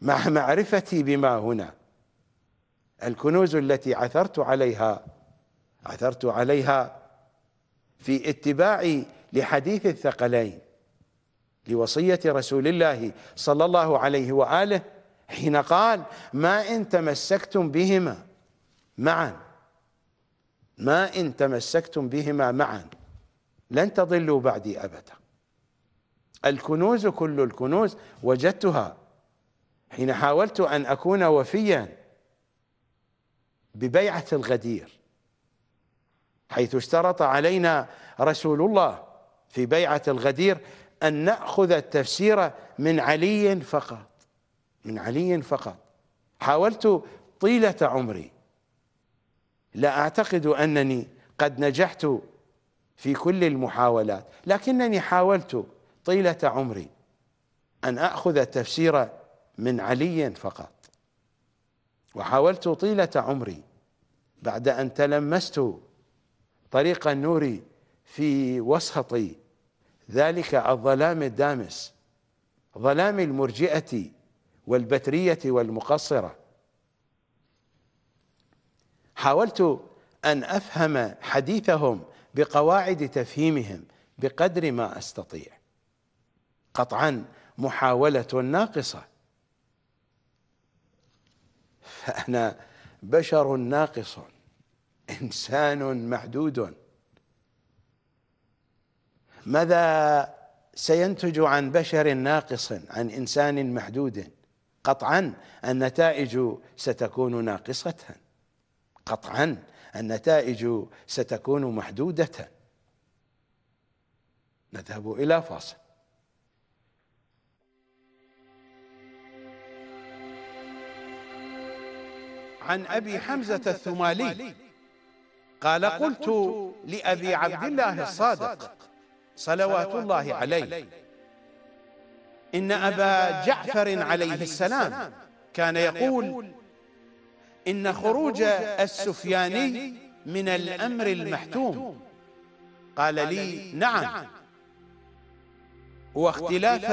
مع معرفتي بما هنا الكنوز التي عثرت عليها عثرت عليها في اتباعي لحديث الثقلين لوصية رسول الله صلى الله عليه وآله حين قال ما إن تمسكتم بهما معا ما إن تمسكتم بهما معا لن تضلوا بعدي أبدا الكنوز كل الكنوز وجدتها حين حاولت أن أكون وفيا ببيعة الغدير حيث اشترط علينا رسول الله في بيعة الغدير أن نأخذ التفسير من علي فقط من علي فقط حاولت طيلة عمري لا أعتقد أنني قد نجحت في كل المحاولات لكنني حاولت طيلة عمري أن أخذ التفسير من علي فقط وحاولت طيلة عمري بعد أن تلمست طريق النور في وسط ذلك الظلام الدامس ظلام المرجئة والبترية والمقصرة حاولت أن أفهم حديثهم بقواعد تفهيمهم بقدر ما أستطيع قطعا محاولة ناقصة فأنا بشر ناقص إنسان محدود ماذا سينتج عن بشر ناقص عن انسان محدود قطعا النتائج ستكون ناقصه قطعا النتائج ستكون محدوده نذهب الى فاصل عن ابي حمزه الثمالي قال قلت لابي عبد الله الصادق صلوات الله عليه إن أبا جعفر عليه السلام كان يقول إن خروج السفياني من الأمر المحتوم قال لي نعم. نعم واختلاف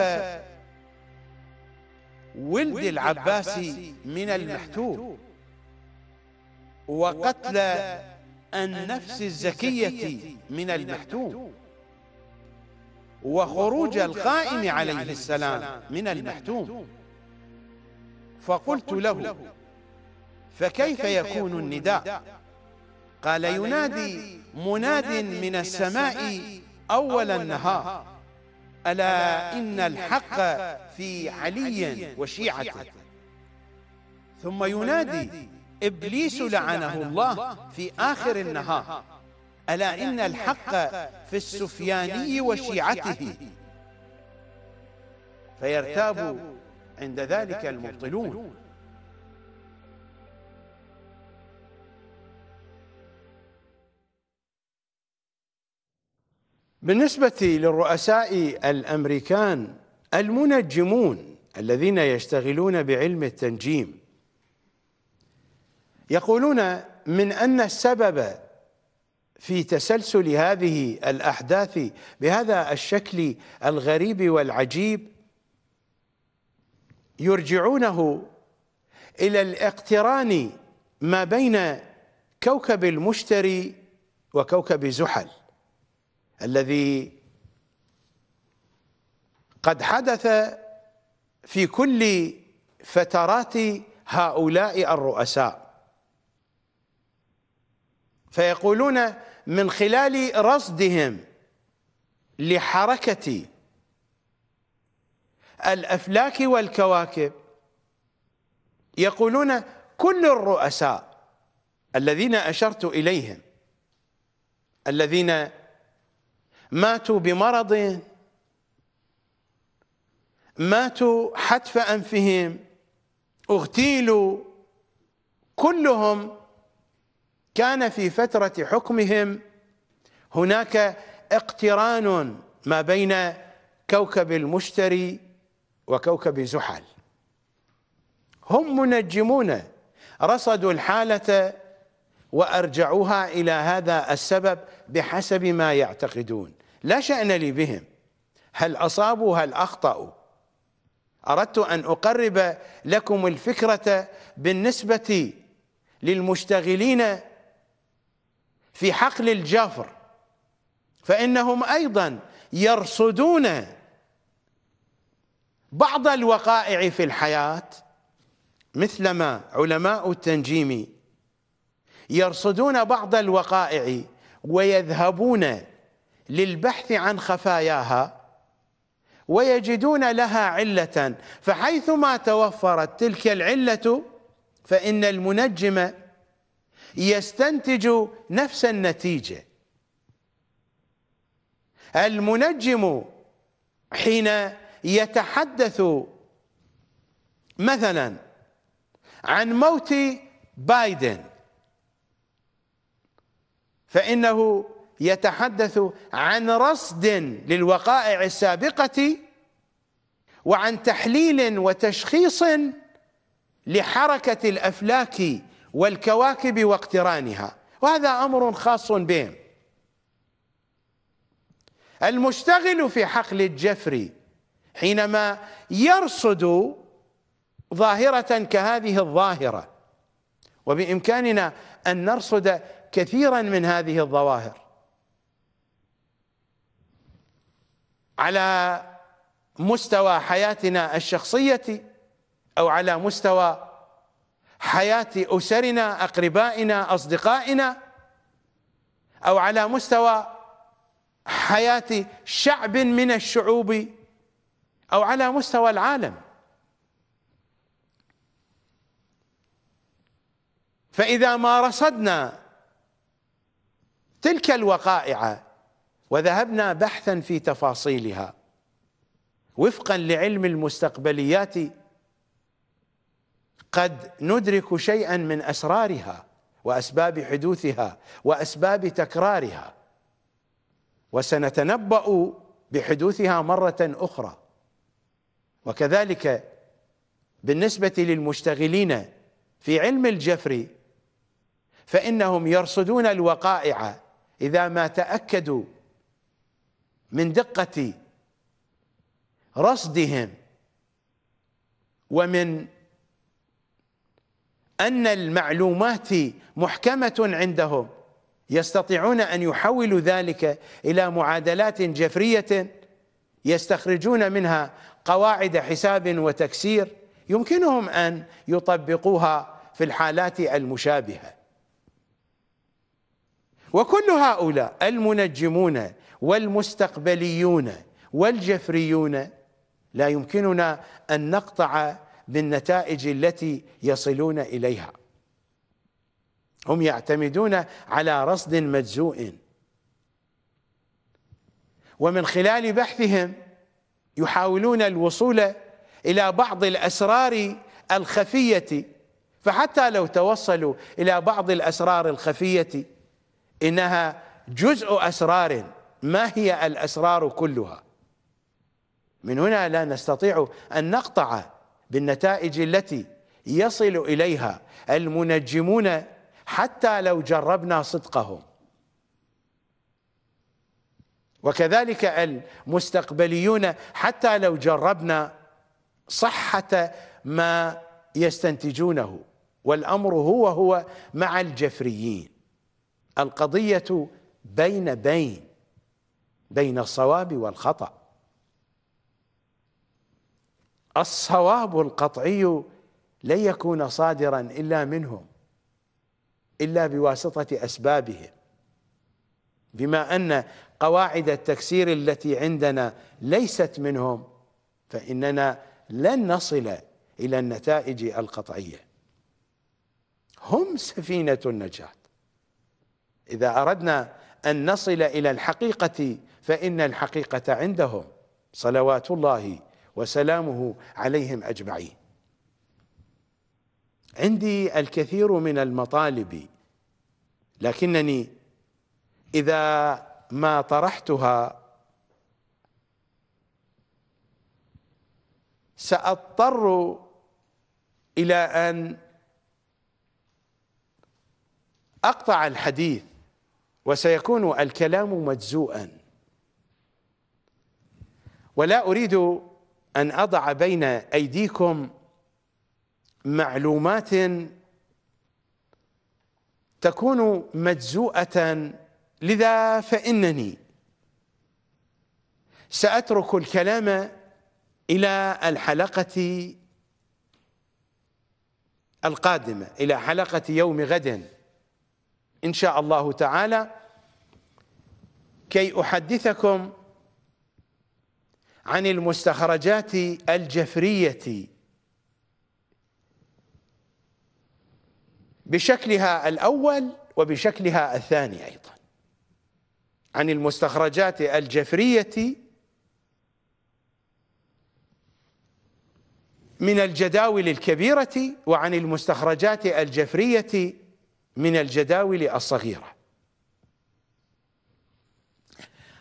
ولد العباس من المحتوم وقتل النفس الزكية من المحتوم وخروج القائم عليه السلام من المحتوم فقلت له فكيف يكون النداء قال ينادي مناد من السماء أول النهار ألا إن الحق في علي وشيعته ثم ينادي إبليس لعنه الله في آخر النهار ألا إن الحق في السفياني وشيعته فيرتاب عند ذلك المبطلون بالنسبة للرؤساء الأمريكان المنجمون الذين يشتغلون بعلم التنجيم يقولون من أن السبب في تسلسل هذه الاحداث بهذا الشكل الغريب والعجيب يرجعونه الى الاقتران ما بين كوكب المشتري وكوكب زحل الذي قد حدث في كل فترات هؤلاء الرؤساء فيقولون من خلال رصدهم لحركة الأفلاك والكواكب يقولون كل الرؤساء الذين أشرت إليهم الذين ماتوا بمرض ماتوا حتف أنفهم اغتيلوا كلهم كان في فترة حكمهم هناك اقتران ما بين كوكب المشتري وكوكب زحل هم منجمون رصدوا الحالة وأرجعوها إلى هذا السبب بحسب ما يعتقدون لا شأن لي بهم هل أصابوا هل أخطأوا أردت أن أقرب لكم الفكرة بالنسبة للمشتغلين في حقل الجفر فإنهم أيضا يرصدون بعض الوقائع في الحياة مثلما علماء التنجيم يرصدون بعض الوقائع ويذهبون للبحث عن خفاياها ويجدون لها علة فحيثما توفرت تلك العلة فإن المنجم يستنتج نفس النتيجة المنجم حين يتحدث مثلا عن موت بايدن فإنه يتحدث عن رصد للوقائع السابقة وعن تحليل وتشخيص لحركة الأفلاك والكواكب واقترانها وهذا أمر خاص بهم المشتغل في حقل الجفر حينما يرصد ظاهرة كهذه الظاهرة وبإمكاننا أن نرصد كثيرا من هذه الظواهر على مستوى حياتنا الشخصية أو على مستوى حياة أسرنا أقربائنا أصدقائنا أو على مستوى حياة شعب من الشعوب أو على مستوى العالم فإذا ما رصدنا تلك الوقائع وذهبنا بحثا في تفاصيلها وفقا لعلم المستقبليات قد ندرك شيئا من اسرارها واسباب حدوثها واسباب تكرارها وسنتنبأ بحدوثها مرة أخرى وكذلك بالنسبة للمشتغلين في علم الجفر فإنهم يرصدون الوقائع إذا ما تأكدوا من دقة رصدهم ومن أن المعلومات محكمة عندهم يستطيعون أن يحولوا ذلك إلى معادلات جفرية يستخرجون منها قواعد حساب وتكسير يمكنهم أن يطبقوها في الحالات المشابهة وكل هؤلاء المنجمون والمستقبليون والجفريون لا يمكننا أن نقطع بالنتائج التي يصلون إليها هم يعتمدون على رصد مجزوء ومن خلال بحثهم يحاولون الوصول إلى بعض الأسرار الخفية فحتى لو توصلوا إلى بعض الأسرار الخفية إنها جزء أسرار ما هي الأسرار كلها من هنا لا نستطيع أن نقطع بالنتائج التي يصل اليها المنجمون حتى لو جربنا صدقهم وكذلك المستقبليون حتى لو جربنا صحة ما يستنتجونه والأمر هو هو مع الجفريين القضية بين بين بين الصواب والخطأ الصواب القطعي لن يكون صادرا الا منهم الا بواسطه اسبابهم بما ان قواعد التكسير التي عندنا ليست منهم فاننا لن نصل الى النتائج القطعيه هم سفينه النجاه اذا اردنا ان نصل الى الحقيقه فان الحقيقه عندهم صلوات الله وسلامه عليهم اجمعين عندي الكثير من المطالب لكنني اذا ما طرحتها ساضطر الى ان اقطع الحديث وسيكون الكلام مجزوءا ولا اريد أن أضع بين أيديكم معلومات تكون مجزوءة لذا فإنني سأترك الكلام إلى الحلقة القادمة إلى حلقة يوم غد إن شاء الله تعالى كي أحدثكم عن المستخرجات الجفريه بشكلها الاول وبشكلها الثاني ايضا عن المستخرجات الجفريه من الجداول الكبيره وعن المستخرجات الجفريه من الجداول الصغيره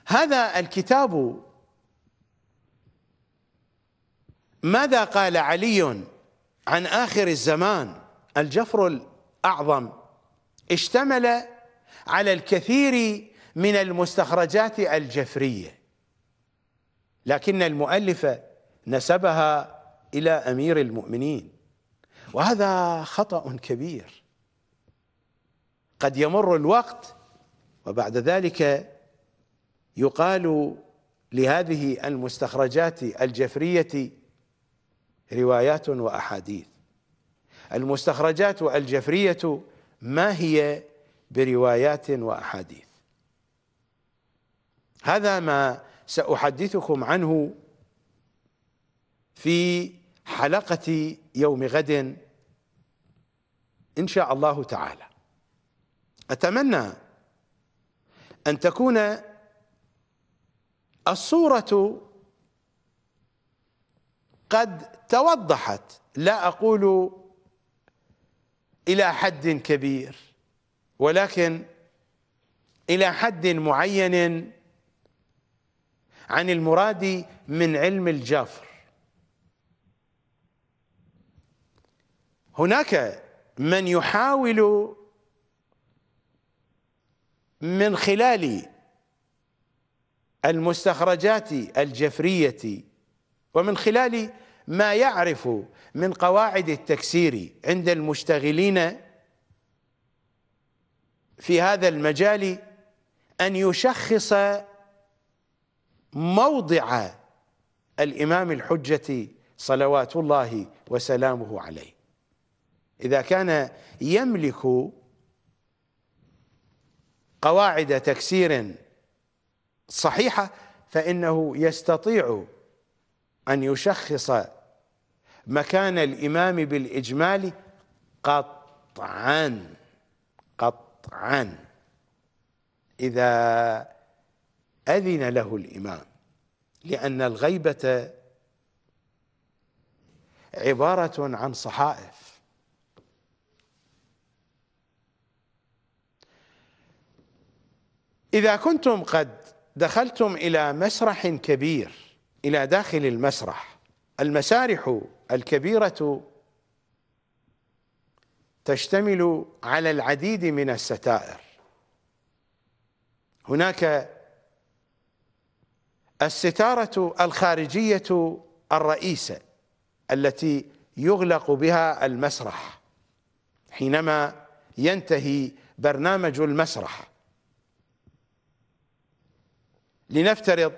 هذا الكتاب ماذا قال علي عن آخر الزمان الجفر الأعظم اشتمل على الكثير من المستخرجات الجفرية لكن المؤلف نسبها إلى أمير المؤمنين وهذا خطأ كبير قد يمر الوقت وبعد ذلك يقال لهذه المستخرجات الجفريه روايات وأحاديث المستخرجات الجفرية ما هي بروايات وأحاديث هذا ما سأحدثكم عنه في حلقة يوم غد إن شاء الله تعالى أتمنى أن تكون الصورة قد توضحت لا أقول إلى حد كبير ولكن إلى حد معين عن المراد من علم الجفر هناك من يحاول من خلال المستخرجات الجفريه ومن خلال ما يعرف من قواعد التكسير عند المشتغلين في هذا المجال أن يشخص موضع الإمام الحجة صلوات الله وسلامه عليه إذا كان يملك قواعد تكسير صحيحة فإنه يستطيع أن يشخص مكان الإمام بالإجمال قطعا قطعا إذا أذن له الإمام لأن الغيبة عبارة عن صحائف إذا كنتم قد دخلتم إلى مسرح كبير إلى داخل المسرح المسارح الكبيرة تشتمل على العديد من الستائر هناك الستارة الخارجية الرئيسة التي يغلق بها المسرح حينما ينتهي برنامج المسرح لنفترض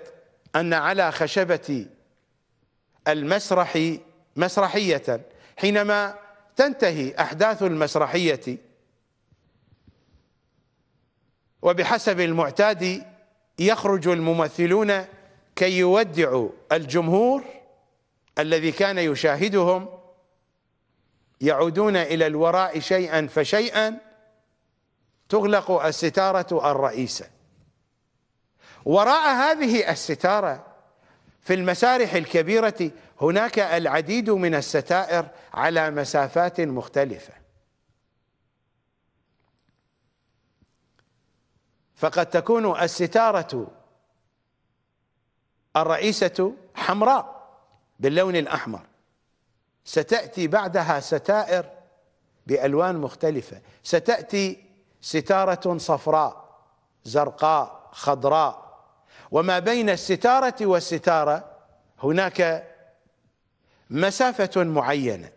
أن على خشبة المسرح مسرحية حينما تنتهي أحداث المسرحية وبحسب المعتاد يخرج الممثلون كي يودعوا الجمهور الذي كان يشاهدهم يعودون إلى الوراء شيئا فشيئا تغلق الستارة الرئيسة وراء هذه الستارة في المسارح الكبيرة هناك العديد من الستائر على مسافات مختلفة فقد تكون الستارة الرئيسة حمراء باللون الأحمر ستأتي بعدها ستائر بألوان مختلفة ستأتي ستارة صفراء زرقاء خضراء وما بين الستارة والستارة هناك مسافة معينة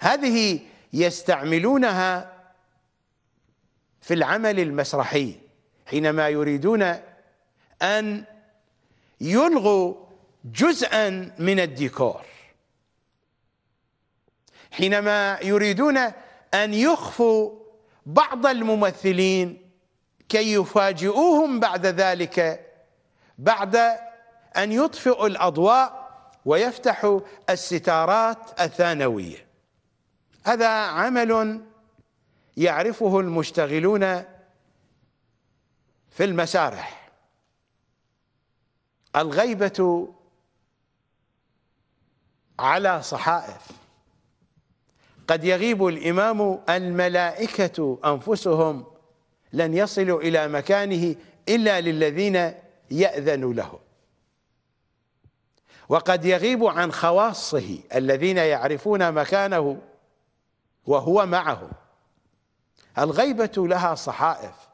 هذه يستعملونها في العمل المسرحي حينما يريدون أن يلغوا جزءا من الديكور حينما يريدون أن يخفوا بعض الممثلين كي يفاجئوهم بعد ذلك بعد أن يطفئوا الأضواء ويفتحوا الستارات الثانوية هذا عمل يعرفه المشتغلون في المسارح الغيبة على صحائف قد يغيب الإمام الملائكة أنفسهم لن يصلوا إلى مكانه إلا للذين يأذن له وقد يغيب عن خواصه الذين يعرفون مكانه وهو معهم الغيبة لها صحائف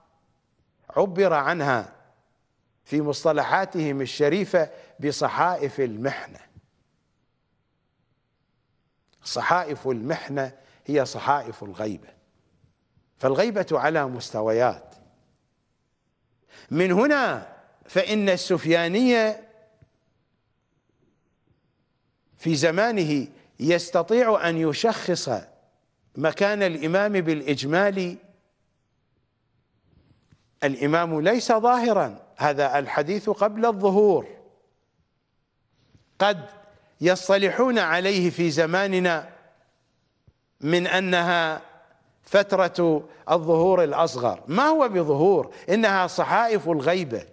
عبر عنها في مصطلحاتهم الشريفة بصحائف المحنة صحائف المحنة هي صحائف الغيبة فالغيبة على مستويات من هنا فإن السفيانية في زمانه يستطيع أن يشخص مكان الإمام بالإجمال الإمام ليس ظاهرا هذا الحديث قبل الظهور قد يصطلحون عليه في زماننا من أنها فترة الظهور الأصغر ما هو بظهور إنها صحائف الغيبة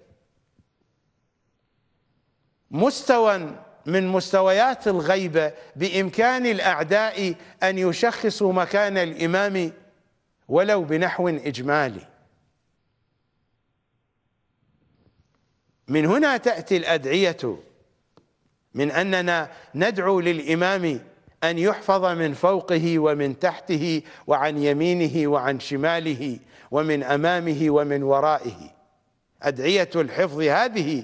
مستوى من مستويات الغيبة بإمكان الأعداء أن يشخصوا مكان الإمام ولو بنحو إجمالي من هنا تأتي الأدعية من أننا ندعو للإمام أن يحفظ من فوقه ومن تحته وعن يمينه وعن شماله ومن أمامه ومن ورائه أدعية الحفظ هذه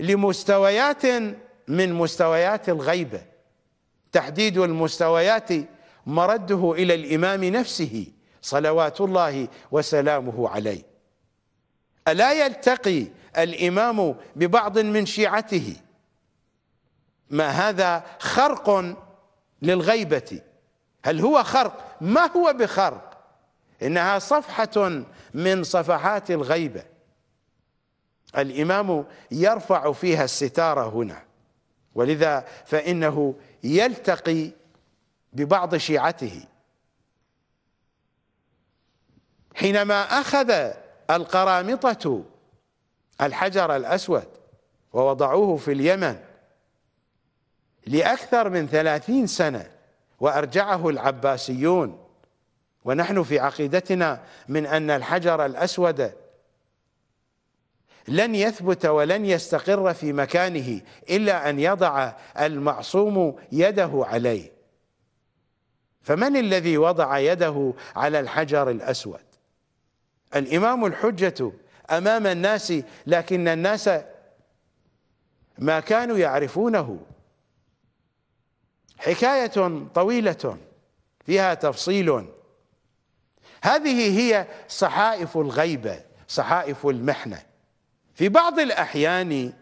لمستويات من مستويات الغيبه تحديد المستويات مرده الى الامام نفسه صلوات الله وسلامه عليه الا يلتقي الامام ببعض من شيعته ما هذا خرق للغيبه هل هو خرق ما هو بخرق انها صفحه من صفحات الغيبه الإمام يرفع فيها الستارة هنا ولذا فإنه يلتقي ببعض شيعته حينما أخذ القرامطة الحجر الأسود ووضعوه في اليمن لأكثر من ثلاثين سنة وأرجعه العباسيون ونحن في عقيدتنا من أن الحجر الأسود لن يثبت ولن يستقر في مكانه إلا أن يضع المعصوم يده عليه فمن الذي وضع يده على الحجر الأسود الإمام الحجة أمام الناس لكن الناس ما كانوا يعرفونه حكاية طويلة فيها تفصيل هذه هي صحائف الغيبة صحائف المحنة في بعض الأحيان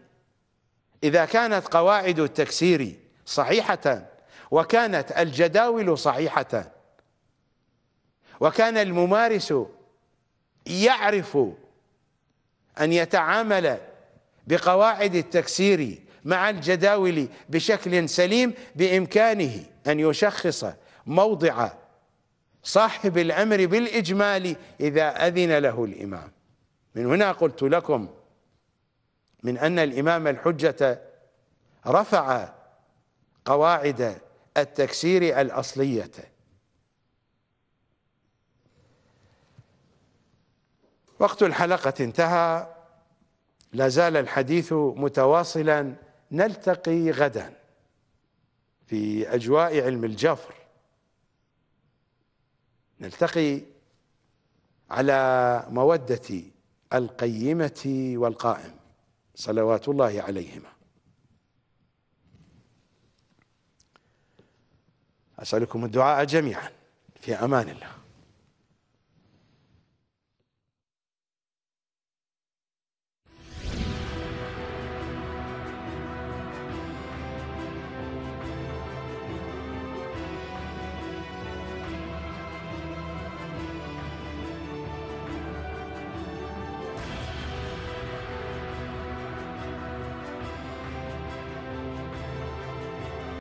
إذا كانت قواعد التكسير صحيحة وكانت الجداول صحيحة وكان الممارس يعرف أن يتعامل بقواعد التكسير مع الجداول بشكل سليم بإمكانه أن يشخص موضع صاحب الأمر بالإجمال إذا أذن له الإمام من هنا قلت لكم من أن الإمام الحجة رفع قواعد التكسير الأصلية وقت الحلقة انتهى لا زال الحديث متواصلا نلتقي غدا في أجواء علم الجفر نلتقي على مودة القيمة والقائم صلوات الله عليهما أسألكم الدعاء جميعا في أمان الله